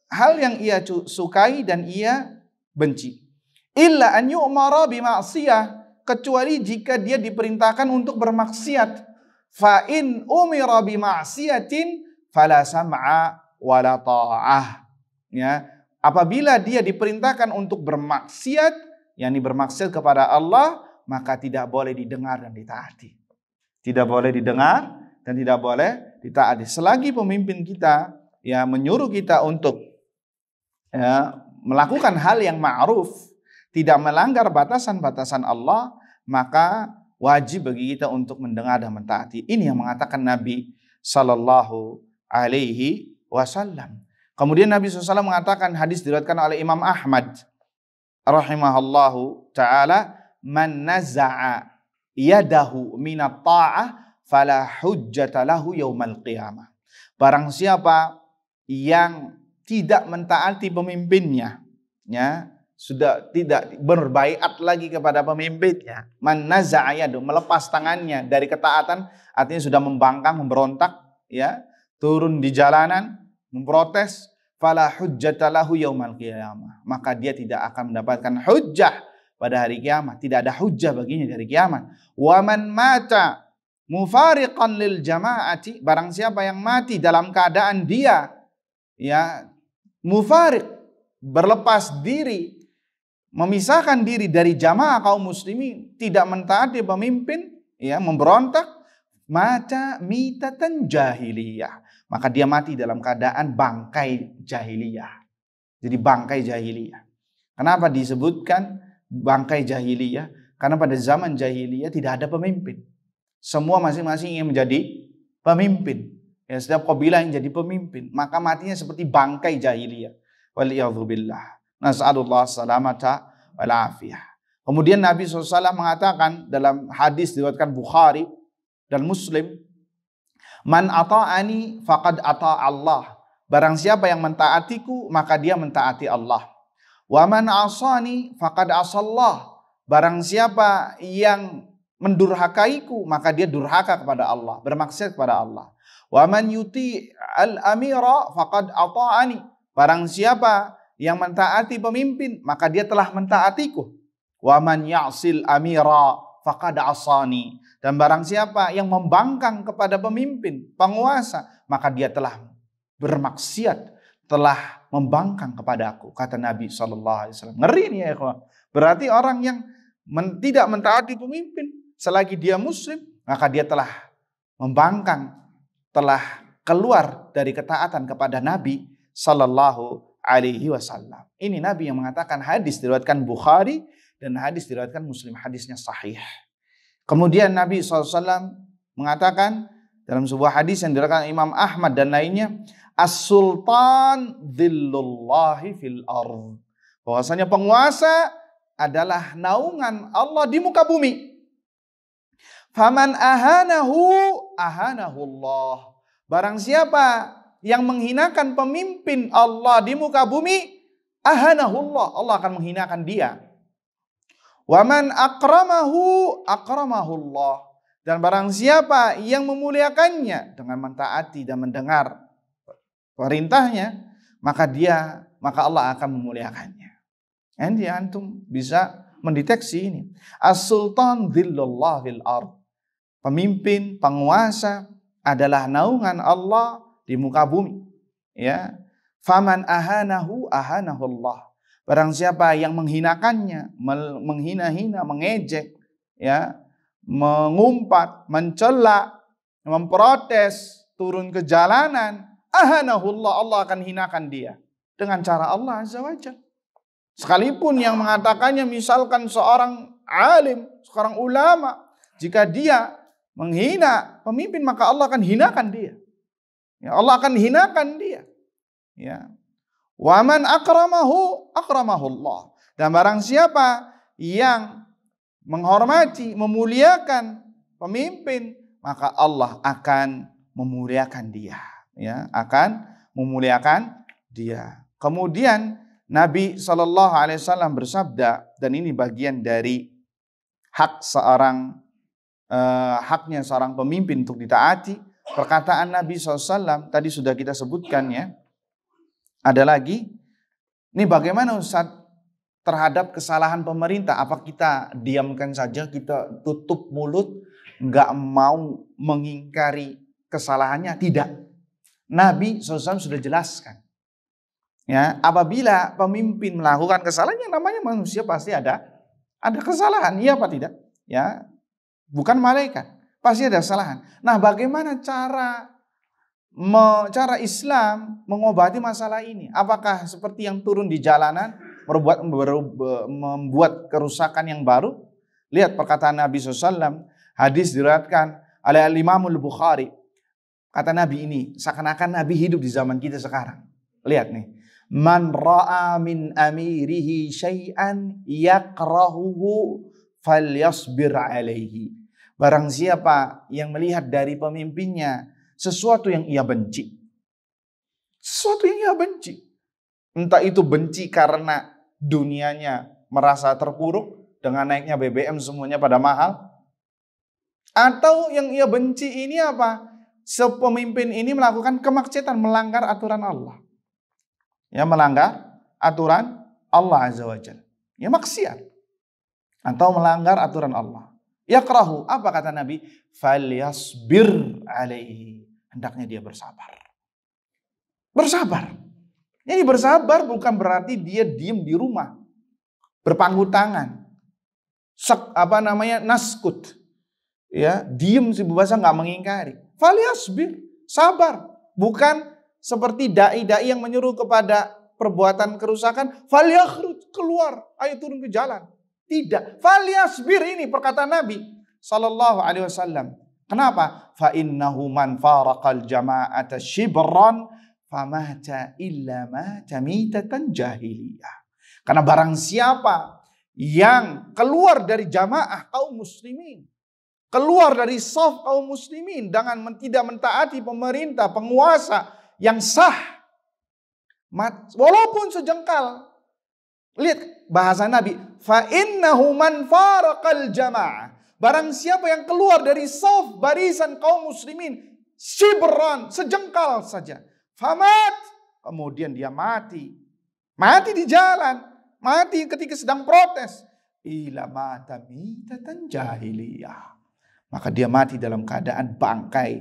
S1: hal yang ia sukai dan ia benci. Illa an yu'mara bima'siyah kecuali jika dia diperintahkan untuk bermaksiat. Fa in umira ma'siyatin fala sam'a wala ta'ah. Ya, apabila dia diperintahkan untuk bermaksiat, yakni bermaksiat kepada Allah, maka tidak boleh didengar dan ditaati. Tidak boleh didengar dan tidak boleh ditaati. Selagi pemimpin kita ya menyuruh kita untuk ya, melakukan hal yang ma'ruf, tidak melanggar batasan-batasan Allah, maka wajib bagi kita untuk mendengar dan mentaati. Ini yang mengatakan Nabi Shallallahu Alaihi Wasallam. Kemudian Nabi SAW mengatakan hadis diriwayatkan oleh Imam Ahmad rahimahullahu taala man naza'a yadahu minat ta'ah fala hujjata lahu yaumal qiyamah. Barang siapa yang tidak mentaati pemimpinnya, ya, sudah tidak berbaiat lagi kepada pemimpinnya. Man naza'ayadu, melepas tangannya dari ketaatan, artinya sudah membangkang, memberontak, ya, turun di jalanan, memprotes, fala lahu yaumal qiyamah. Maka dia tidak akan mendapatkan hujjah pada hari kiamat. Tidak ada hujah baginya dari kiamat. Waman mata mufariqan lil jama'ati barang siapa yang mati dalam keadaan dia ya mufarik berlepas diri memisahkan diri dari jamaah kaum muslimin tidak mentaati pemimpin ya memberontak mata mitatan jahiliyah maka dia mati dalam keadaan bangkai jahiliyah jadi bangkai jahiliyah kenapa disebutkan bangkai jahiliyah karena pada zaman jahiliyah tidak ada pemimpin semua masing-masing ingin menjadi pemimpin. Ya, setiap kabilah yang jadi pemimpin. Maka matinya seperti bangkai jahiliyah. Waliyahubillah. Nasehatullah salamata walafiyah. Kemudian Nabi SAW mengatakan dalam hadis diriwayatkan Bukhari dan Muslim. Man ata'ani faqad ata' Allah. Barang siapa yang mentaatiku, maka dia mentaati Allah. Wa man asani faqad asallah. Barang siapa yang mendurhakaiku, maka dia durhaka kepada Allah, bermaksiat kepada Allah. Wa man yuti al-amira faqad ata'ani. Barang siapa yang mentaati pemimpin, maka dia telah mentaatiku. Wa man ya'sil amira faqad asani. Dan barang siapa yang membangkang kepada pemimpin, penguasa, maka dia telah bermaksiat, telah membangkang kepada aku, kata Nabi saw. Ngeri nih ya, Berarti orang yang men, tidak mentaati pemimpin, Selagi dia muslim, maka dia telah membangkang, telah keluar dari ketaatan kepada Nabi Sallallahu Alaihi Wasallam. Ini Nabi yang mengatakan hadis diriwayatkan Bukhari dan hadis diriwayatkan Muslim hadisnya sahih. Kemudian Nabi Alaihi Wasallam mengatakan dalam sebuah hadis yang diriwayatkan Imam Ahmad dan lainnya, As-Sultan fil Ardh. Bahwasanya penguasa adalah naungan Allah di muka bumi. Faman ahanahu Allah. Barang siapa yang menghinakan pemimpin Allah di muka bumi, ahanahu Allah Allah akan menghinakan dia. Waman akramahu Allah Dan barang siapa yang memuliakannya dengan mentaati dan mendengar perintahnya, maka dia, maka Allah akan memuliakannya. Nanti ya, antum bisa mendeteksi ini. As-sultan dhillullah fil ard pemimpin, penguasa adalah naungan Allah di muka bumi. Ya. Faman ahanahu ahanahu Allah. Barang siapa yang menghinakannya, menghina-hina, mengejek, ya, mengumpat, mencela, memprotes, turun ke jalanan, ahanahu Allah, Allah akan hinakan dia dengan cara Allah Azza wajalla. Sekalipun yang mengatakannya misalkan seorang alim, seorang ulama, jika dia menghina pemimpin maka Allah akan hinakan dia. Ya, Allah akan hinakan dia. Ya. Waman akramahu akramahu Allah. Dan barang siapa yang menghormati, memuliakan pemimpin, maka Allah akan memuliakan dia, ya, akan memuliakan dia. Kemudian Nabi Shallallahu alaihi wasallam bersabda dan ini bagian dari hak seorang uh, haknya seorang pemimpin untuk ditaati. Perkataan Nabi SAW tadi sudah kita sebutkan ya. Ada lagi,
S2: ini bagaimana
S1: Ustaz terhadap kesalahan pemerintah? Apa kita diamkan saja, kita tutup mulut, nggak mau mengingkari kesalahannya? Tidak. Nabi SAW sudah jelaskan. Ya, apabila pemimpin melakukan kesalahan, yang namanya manusia pasti ada ada kesalahan, iya apa tidak? Ya, bukan malaikat. Pasti ada kesalahan. Nah, bagaimana cara me, cara Islam mengobati masalah ini? Apakah seperti yang turun di jalanan membuat membuat kerusakan yang baru? Lihat perkataan Nabi SAW, hadis diriwayatkan oleh Imamul Bukhari. Kata Nabi ini, seakan-akan Nabi hidup di zaman kita sekarang. Lihat nih. Man ra'a min amirihi syai'an yakrahuhu falyasbir alaihi. Barang siapa yang melihat dari pemimpinnya sesuatu yang ia benci. Sesuatu yang ia benci. Entah itu benci karena dunianya merasa terpuruk dengan naiknya BBM semuanya pada mahal. Atau yang ia benci ini apa? Sepemimpin ini melakukan kemaksiatan, melanggar aturan Allah. Ya melanggar aturan Allah Azza wa Jalla. Ya maksiat. Atau melanggar aturan Allah. Yakrahu. Apa kata Nabi? Falyasbir alaihi. Hendaknya dia bersabar. Bersabar. Ini bersabar bukan berarti dia diem di rumah. Berpangku tangan. Sek, apa namanya? Naskut. Ya, diem si bahasa nggak mengingkari. Falyasbir. Sabar. Bukan seperti dai-dai yang menyuruh kepada perbuatan kerusakan, falyakhruj, keluar, ayo turun ke jalan. Tidak. bir ini perkataan Nabi sallallahu alaihi wasallam. Kenapa? Fa innahu man faraqal jama'ata shibran famata illa mata mitatan jahiliyah. Karena barang siapa yang keluar dari jamaah kaum muslimin, keluar dari saf kaum muslimin dengan tidak mentaati pemerintah, penguasa yang sah, walaupun sejengkal. Lihat bahasa Nabi, fa innahu man faraqal jamaah. Barang siapa yang keluar dari saf barisan kaum muslimin sibran sejengkal saja. Famat kemudian dia mati. Mati di jalan, mati ketika sedang protes. Ila mata mitatan jahiliyah. Maka dia mati dalam keadaan bangkai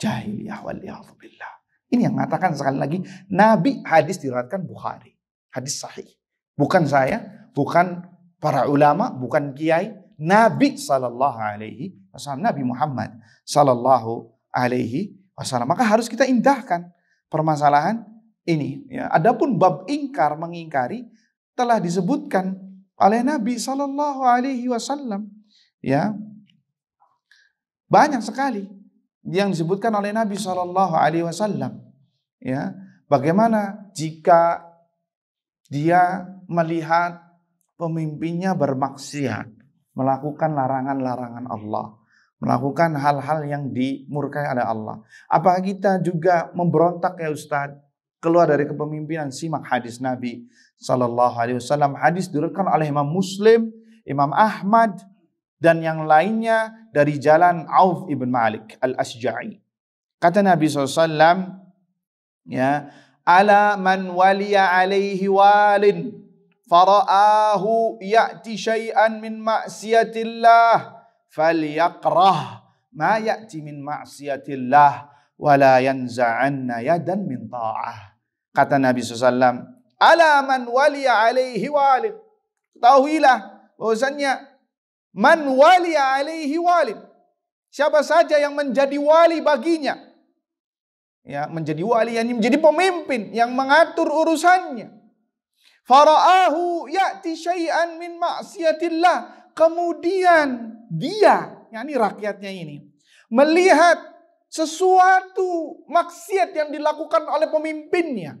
S1: jahiliyah waliyahzubillah. Ini yang mengatakan sekali lagi, Nabi hadis diratkan Bukhari. Hadis sahih. Bukan saya, bukan para ulama, bukan kiai, Nabi sallallahu alaihi wasallam, Nabi Muhammad sallallahu alaihi wasallam. Maka harus kita indahkan permasalahan ini. Ya, adapun bab ingkar mengingkari telah disebutkan oleh Nabi sallallahu alaihi wasallam. Ya. Banyak sekali yang disebutkan oleh Nabi sallallahu alaihi wasallam. Ya, bagaimana jika dia melihat pemimpinnya bermaksiat, melakukan larangan-larangan Allah, melakukan hal-hal yang dimurkai oleh Allah. Apa kita juga memberontak ya Ustadz? Keluar dari kepemimpinan simak hadis Nabi Sallallahu Alaihi Wasallam. Hadis diriwayatkan oleh Imam Muslim, Imam Ahmad, dan yang lainnya dari jalan Auf ibn Malik al-Asja'i. Kata Nabi SAW, ya, ala man waliya alaihi walin faraahu ya'ti syai'an min ma'siyatillah falyakrah ma ya'ti min ma'siyatillah wa la yanza'anna yadan min ta'ah. Kata Nabi SAW, ala man waliya alaihi walid. Ketahuilah bahwasannya man waliya alaihi walid. Siapa saja yang menjadi wali baginya. Ya, menjadi wali yang menjadi pemimpin yang mengatur urusannya Fara'ahu ya'ti syai'an min maksiatillah. Kemudian dia, yakni rakyatnya ini, melihat sesuatu maksiat yang dilakukan oleh pemimpinnya.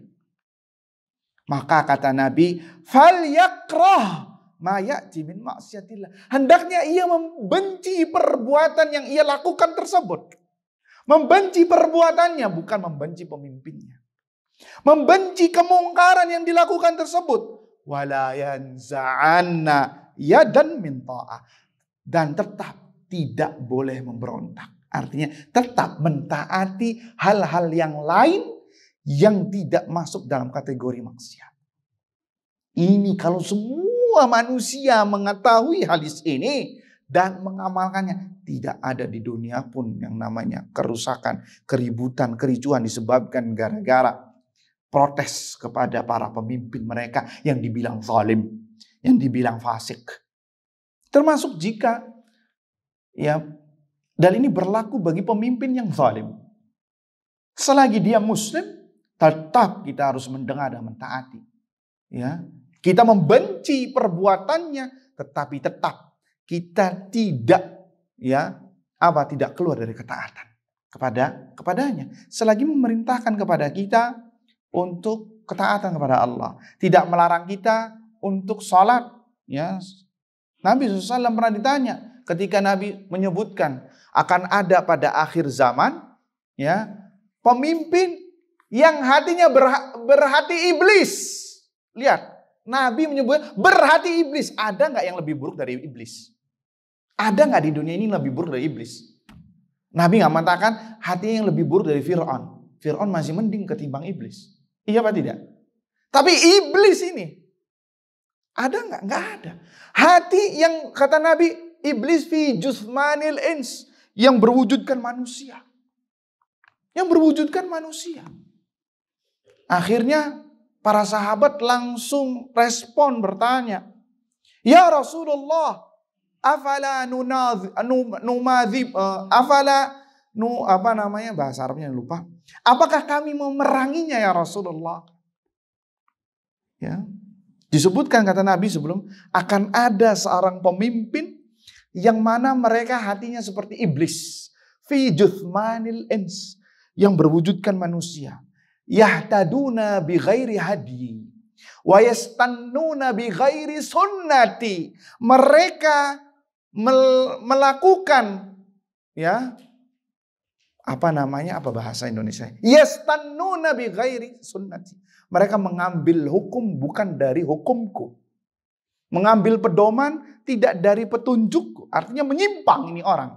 S1: Maka kata Nabi, fal yakrah mayati min maksiatillah. Hendaknya ia membenci perbuatan yang ia lakukan tersebut. Membenci perbuatannya, bukan membenci pemimpinnya. Membenci kemungkaran yang dilakukan tersebut. Walayan ya dan minta'a. Dan tetap tidak boleh memberontak. Artinya tetap mentaati hal-hal yang lain yang tidak masuk dalam kategori maksiat. Ini kalau semua manusia mengetahui hadis ini dan mengamalkannya, tidak ada di dunia pun yang namanya kerusakan, keributan, kericuhan disebabkan gara-gara protes kepada para pemimpin mereka yang dibilang zalim, yang dibilang fasik. Termasuk jika ya dan ini berlaku bagi pemimpin yang zalim. Selagi dia muslim, tetap kita harus mendengar dan mentaati. Ya, kita membenci perbuatannya, tetapi tetap kita tidak ya apa tidak keluar dari ketaatan kepada kepadanya. Selagi memerintahkan kepada kita untuk ketaatan kepada Allah, tidak melarang kita untuk sholat. Ya, Nabi SAW pernah ditanya ketika Nabi menyebutkan akan ada pada akhir zaman, ya pemimpin yang hatinya berha berhati iblis. Lihat, Nabi menyebut berhati iblis. Ada nggak yang lebih buruk dari iblis? Ada nggak di dunia ini lebih buruk dari iblis? Nabi nggak mengatakan hatinya yang lebih buruk dari Fir'aun. Fir'aun masih mending ketimbang iblis. Iya apa tidak? Tapi iblis ini ada nggak? Nggak ada. Hati yang kata Nabi iblis fi jusmanil ins yang berwujudkan manusia. Yang berwujudkan manusia. Akhirnya para sahabat langsung respon bertanya, "Ya Rasulullah, afala uh, afala nu apa namanya bahasa Arabnya lupa. Apakah kami memeranginya ya Rasulullah? Ya. Disebutkan kata Nabi sebelum akan ada seorang pemimpin yang mana mereka hatinya seperti iblis. Fi juthmanil ins yang berwujudkan manusia. Yahtaduna bi ghairi hadi wa yastannuna bi ghairi sunnati. Mereka mel melakukan ya apa namanya apa bahasa Indonesia? Yastannuna bi ghairi sunnati. Mereka mengambil hukum bukan dari hukumku. Mengambil pedoman tidak dari petunjukku. Artinya menyimpang ini orang.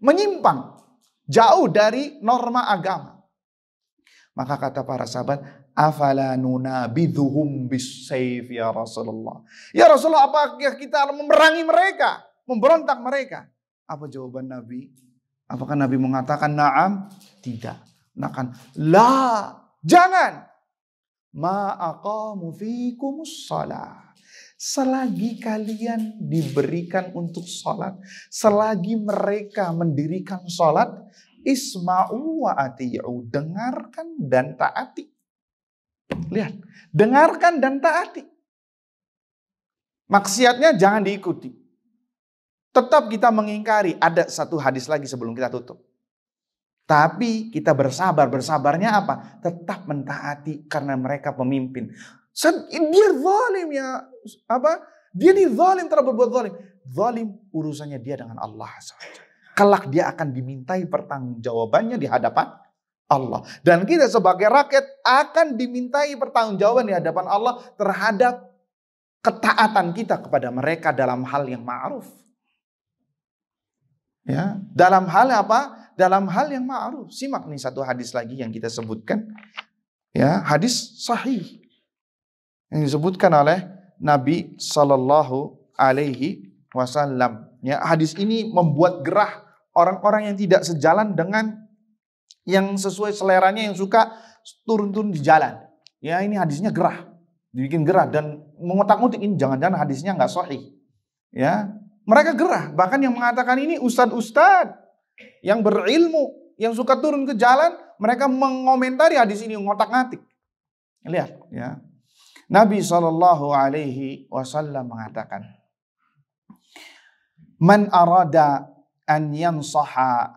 S1: Menyimpang. Jauh dari norma agama. Maka kata para sahabat, afala nunabidhuhum bisayf ya Rasulullah. Ya Rasulullah, apakah kita memerangi mereka? Memberontak mereka? Apa jawaban Nabi? Apakah Nabi mengatakan na'am? Tidak. Mengatakan la, jangan. Ma'aqamu fikumus salah. Selagi kalian diberikan untuk sholat, selagi mereka mendirikan sholat, isma'u wa ati'u, dengarkan dan taati. Lihat, dengarkan dan taati. Maksiatnya jangan diikuti. Tetap kita mengingkari. Ada satu hadis lagi sebelum kita tutup. Tapi kita bersabar. Bersabarnya apa? Tetap mentaati karena mereka pemimpin. Dia zalim ya. Apa? Dia di zalim, telah berbuat zalim. Zalim urusannya dia dengan Allah. Kelak dia akan dimintai pertanggungjawabannya di hadapan Allah. Dan kita sebagai rakyat akan dimintai pertanggungjawaban di hadapan Allah terhadap ketaatan kita kepada mereka dalam hal yang ma'ruf. Ya, dalam hal apa? Dalam hal yang ma'ruf. Simak nih satu hadis lagi yang kita sebutkan. Ya, hadis sahih yang disebutkan oleh Nabi Shallallahu Alaihi Wasallam. Ya, hadis ini membuat gerah orang-orang yang tidak sejalan dengan yang sesuai seleranya yang suka turun-turun di jalan. Ya ini hadisnya gerah, dibikin gerah dan mengotak-ngotik ini jangan-jangan hadisnya nggak sahih. Ya mereka gerah, bahkan yang mengatakan ini ustad-ustad yang berilmu, yang suka turun ke jalan, mereka mengomentari hadis ini ngotak-ngatik. Lihat, ya. Nabi Shallallahu Alaihi Wasallam mengatakan, "Man arada an yansaha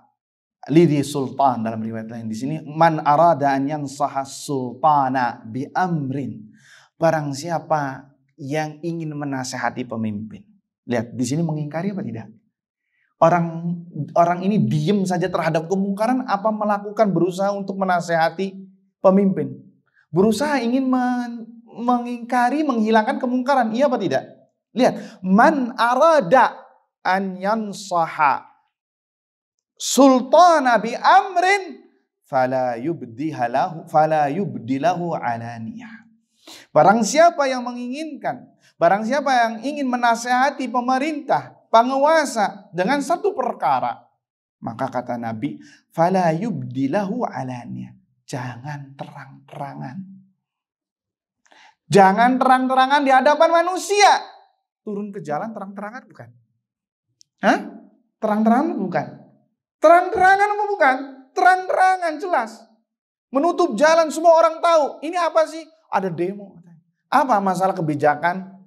S1: lidi sultan dalam riwayat lain di sini, man arada an yansaha sultana bi amrin." Barang siapa yang ingin menasehati pemimpin, Lihat, di sini mengingkari apa tidak? Orang orang ini diem saja terhadap kemungkaran apa melakukan berusaha untuk menasehati pemimpin. Berusaha ingin men, mengingkari, menghilangkan kemungkaran. Iya apa tidak? Lihat, man arada an yansaha sultana bi amrin fala yubdihalahu fala yubdilahu Barang siapa yang menginginkan Barang siapa yang ingin menasehati pemerintah, penguasa dengan satu perkara, maka kata Nabi, fala yubdilahu alania. Jangan terang-terangan. Jangan terang-terangan di hadapan manusia. Turun ke jalan terang-terangan bukan? Hah? Terang-terangan bukan? Terang-terangan bukan? Terang-terangan jelas. Menutup jalan semua orang tahu. Ini apa sih? Ada demo. Apa masalah kebijakan?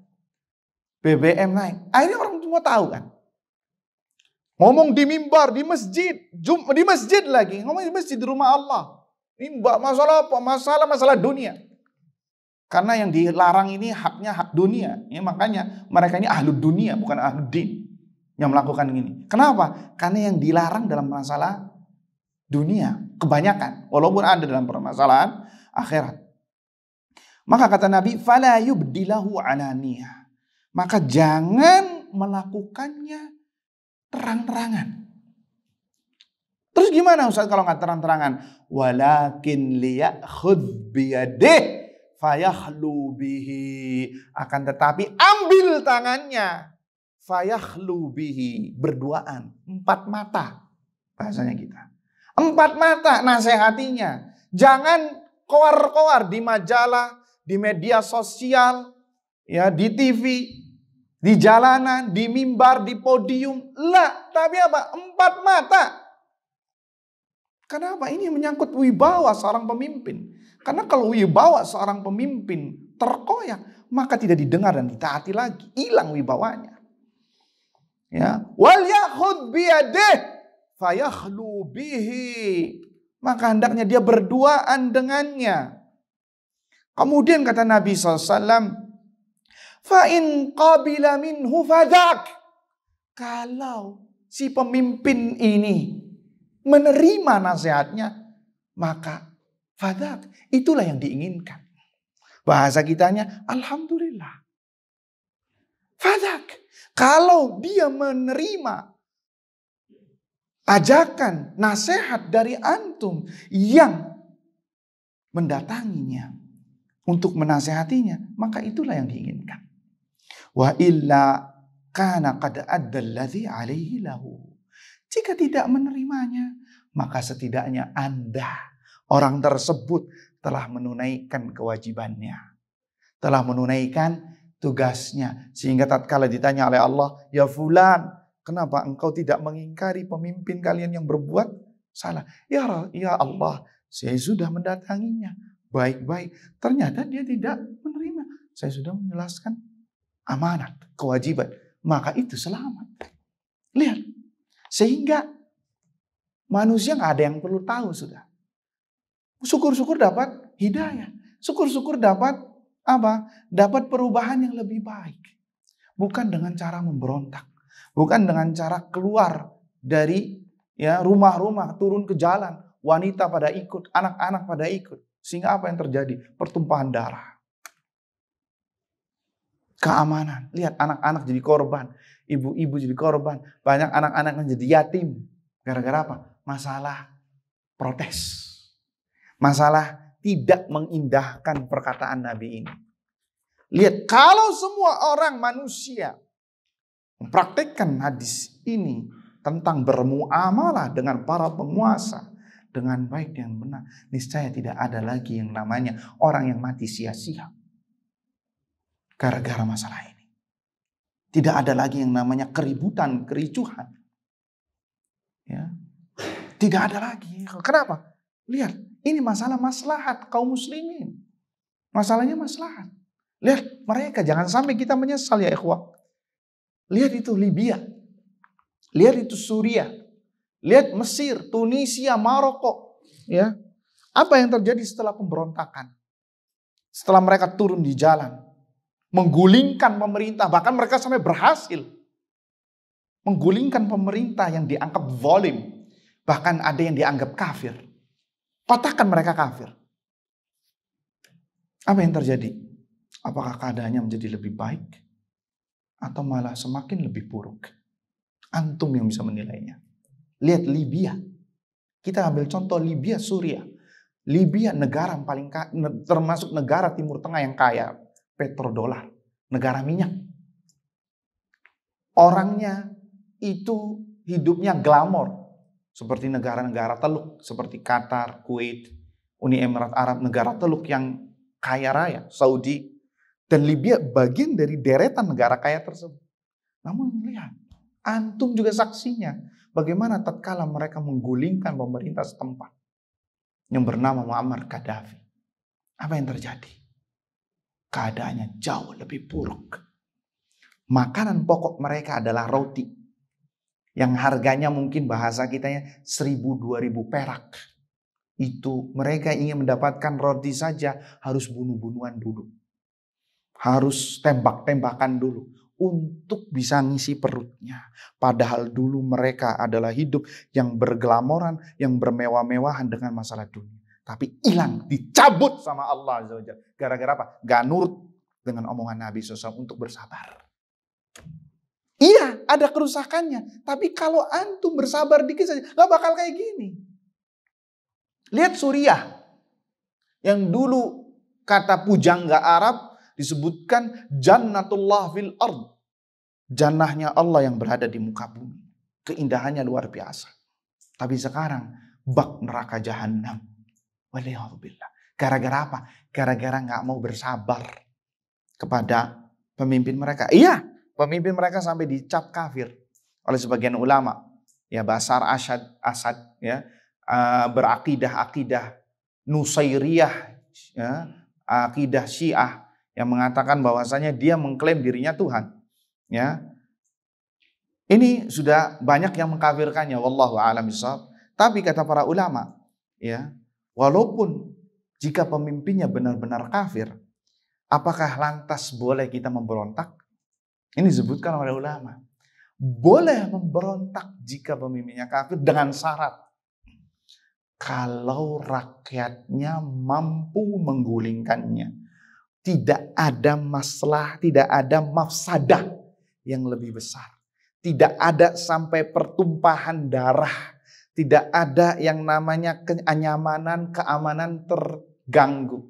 S1: BBM naik. Akhirnya orang semua tahu kan. Ngomong di mimbar, di masjid, di masjid lagi. Ngomong di masjid di rumah Allah. Mimbar masalah apa? Masalah masalah dunia. Karena yang dilarang ini haknya hak dunia. Ya, makanya mereka ini ahlu dunia bukan ahlu din yang melakukan ini. Kenapa? Karena yang dilarang dalam masalah dunia kebanyakan. Walaupun ada dalam permasalahan akhirat. Maka kata Nabi, فَلَا يُبْدِلَهُ عَلَانِيَةً maka jangan melakukannya terang-terangan. Terus gimana Ustaz kalau nggak terang-terangan? Walakin liya'khud biyadih fayahlu bihi. Akan tetapi ambil tangannya. Fayahlu bihi. Berduaan. Empat mata. Bahasanya kita. Empat mata nasihatinya. Jangan koar-koar di majalah, di media sosial, ya di TV, di jalanan, di mimbar, di podium. Lah, tapi apa? Empat mata. Kenapa? Ini menyangkut wibawa seorang pemimpin. Karena kalau wibawa seorang pemimpin terkoyak, maka tidak didengar dan ditaati lagi. Hilang wibawanya. Ya, wal yahud biyadih fayahlu bihi. Maka hendaknya dia berduaan dengannya. Kemudian kata Nabi SAW, Fa'in qabila minhu fadak. Kalau si pemimpin ini menerima nasihatnya, maka fadak. Itulah yang diinginkan. Bahasa kitanya, Alhamdulillah. Fadak. Kalau dia menerima ajakan, nasihat dari antum yang mendatanginya untuk menasehatinya, maka itulah yang diinginkan. Wa illa kana qad alaihi lahu. Jika tidak menerimanya, maka setidaknya Anda orang tersebut telah menunaikan kewajibannya, telah menunaikan tugasnya sehingga tatkala ditanya oleh Allah, "Ya fulan, kenapa engkau tidak mengingkari pemimpin kalian yang berbuat salah?" Ya ya Allah, saya sudah mendatanginya baik-baik. Ternyata dia tidak menerima. Saya sudah menjelaskan amanat, kewajiban, maka itu selamat. Lihat, sehingga manusia nggak ada yang perlu tahu sudah. Syukur-syukur dapat hidayah, syukur-syukur dapat apa? Dapat perubahan yang lebih baik. Bukan dengan cara memberontak, bukan dengan cara keluar dari ya rumah-rumah, turun ke jalan, wanita pada ikut, anak-anak pada ikut. Sehingga apa yang terjadi? Pertumpahan darah keamanan. Lihat anak-anak jadi korban, ibu-ibu jadi korban, banyak anak-anak yang jadi yatim. Gara-gara apa? Masalah protes. Masalah tidak mengindahkan perkataan Nabi ini. Lihat, kalau semua orang manusia mempraktikkan hadis ini tentang bermuamalah dengan para penguasa dengan baik dan benar, niscaya tidak ada lagi yang namanya orang yang mati sia-sia gara-gara masalah ini. Tidak ada lagi yang namanya keributan, kericuhan. Ya. Tidak ada lagi. Kenapa? Lihat, ini masalah maslahat kaum muslimin. Masalahnya maslahat. Lihat mereka, jangan sampai kita menyesal ya ikhwah. Lihat itu Libya. Lihat itu Suriah. Lihat Mesir, Tunisia, Maroko. Ya. Apa yang terjadi setelah pemberontakan? Setelah mereka turun di jalan menggulingkan pemerintah, bahkan mereka sampai berhasil menggulingkan pemerintah yang dianggap volim. bahkan ada yang dianggap kafir. patahkan mereka kafir. Apa yang terjadi? Apakah keadaannya menjadi lebih baik atau malah semakin lebih buruk? Antum yang bisa menilainya. Lihat Libya. Kita ambil contoh Libya, Suriah. Libya negara paling kaya, termasuk negara Timur Tengah yang kaya petrodolar, negara minyak. Orangnya itu hidupnya glamor seperti negara-negara teluk seperti Qatar, Kuwait, Uni Emirat Arab, negara teluk yang kaya raya, Saudi dan Libya bagian dari deretan negara kaya tersebut. Namun lihat, antum juga saksinya bagaimana tatkala mereka menggulingkan pemerintah setempat yang bernama Muammar Gaddafi. Apa yang terjadi? keadaannya jauh lebih buruk. Makanan pokok mereka adalah roti yang harganya mungkin bahasa kita kitanya 1000-2000 perak. Itu mereka ingin mendapatkan roti saja harus bunuh-bunuhan dulu. Harus tembak-tembakan dulu untuk bisa ngisi perutnya. Padahal dulu mereka adalah hidup yang bergelamoran, yang bermewah-mewahan dengan masalah dunia tapi hilang, dicabut sama Allah Gara-gara apa? Gak nurut dengan omongan Nabi SAW untuk bersabar. Iya, ada kerusakannya. Tapi kalau antum bersabar dikit saja, gak bakal kayak gini. Lihat Suriah. Yang dulu kata pujangga Arab disebutkan jannatullah fil ard. Jannahnya Allah yang berada di muka bumi. Keindahannya luar biasa. Tapi sekarang bak neraka jahanam Waliyahubillah. Gara-gara apa? Gara-gara nggak mau bersabar kepada pemimpin mereka. Iya, pemimpin mereka sampai dicap kafir oleh sebagian ulama. Ya, Basar Asad, Asad ya, eh, berakidah-akidah Nusairiyah, ya, akidah Syiah yang mengatakan bahwasanya dia mengklaim dirinya Tuhan. Ya. Ini sudah banyak yang mengkafirkannya wallahu alam Tapi kata para ulama, ya, Walaupun jika pemimpinnya benar-benar kafir, apakah lantas boleh kita memberontak? Ini disebutkan oleh ulama. Boleh memberontak jika pemimpinnya kafir dengan syarat kalau rakyatnya mampu menggulingkannya. Tidak ada masalah, tidak ada mafsadah yang lebih besar. Tidak ada sampai pertumpahan darah tidak ada yang namanya kenyamanan, keamanan terganggu.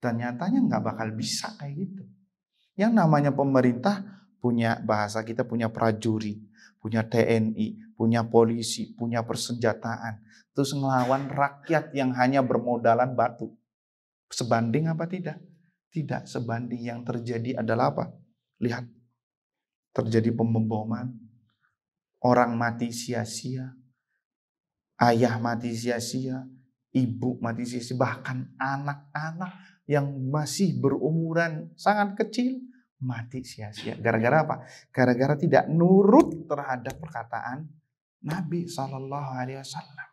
S1: Dan nyatanya nggak bakal bisa kayak gitu. Yang namanya pemerintah punya bahasa kita punya prajurit, punya TNI, punya polisi, punya persenjataan. Terus ngelawan rakyat yang hanya bermodalan batu. Sebanding apa tidak? Tidak sebanding yang terjadi adalah apa? Lihat, terjadi pemboman, orang mati sia-sia, ayah mati sia-sia, ibu mati sia-sia, bahkan anak-anak yang masih berumuran sangat kecil mati sia-sia. Gara-gara apa? Gara-gara tidak nurut terhadap perkataan Nabi Shallallahu Alaihi Wasallam.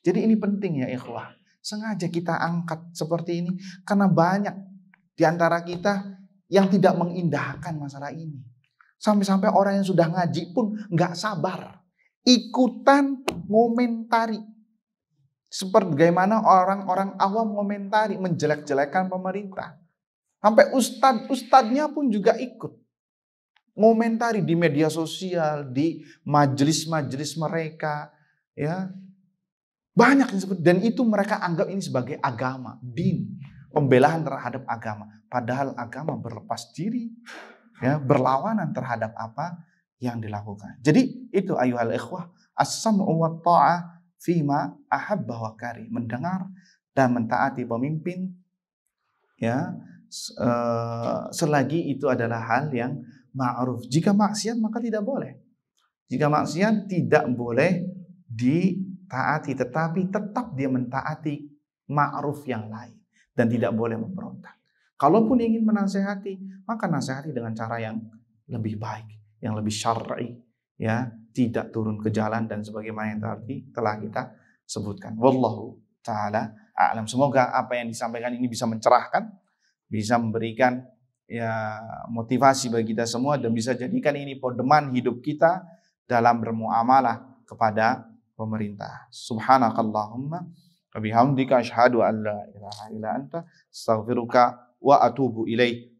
S1: Jadi ini penting ya ikhwah. Sengaja kita angkat seperti ini karena banyak di antara kita yang tidak mengindahkan masalah ini. Sampai-sampai orang yang sudah ngaji pun nggak sabar ikutan momentari Seperti bagaimana orang-orang awam momentari menjelek-jelekan pemerintah. Sampai ustad-ustadnya pun juga ikut. momentari di media sosial, di majelis-majelis mereka. ya Banyak yang seperti Dan itu mereka anggap ini sebagai agama, din. pembelahan terhadap agama. Padahal agama berlepas diri. ya Berlawanan terhadap apa? yang dilakukan. Jadi itu ayuhal ikhwah, as-sam'u wa ta'ah fima ahabba wa kari. Mendengar dan mentaati pemimpin ya eh, selagi itu adalah hal yang ma'ruf. Jika maksiat maka tidak boleh. Jika maksiat tidak boleh ditaati tetapi tetap dia mentaati ma'ruf yang lain dan tidak boleh memberontak. Kalaupun ingin menasehati, maka nasehati dengan cara yang lebih baik yang lebih syar'i ya tidak turun ke jalan dan sebagaimana yang tadi telah kita sebutkan wallahu taala alam semoga apa yang disampaikan ini bisa mencerahkan bisa memberikan ya motivasi bagi kita semua dan bisa jadikan ini pedoman hidup kita dalam bermuamalah kepada pemerintah subhanakallahumma wa bihamdika asyhadu an la ilaha illa anta astaghfiruka wa atubu ilaihi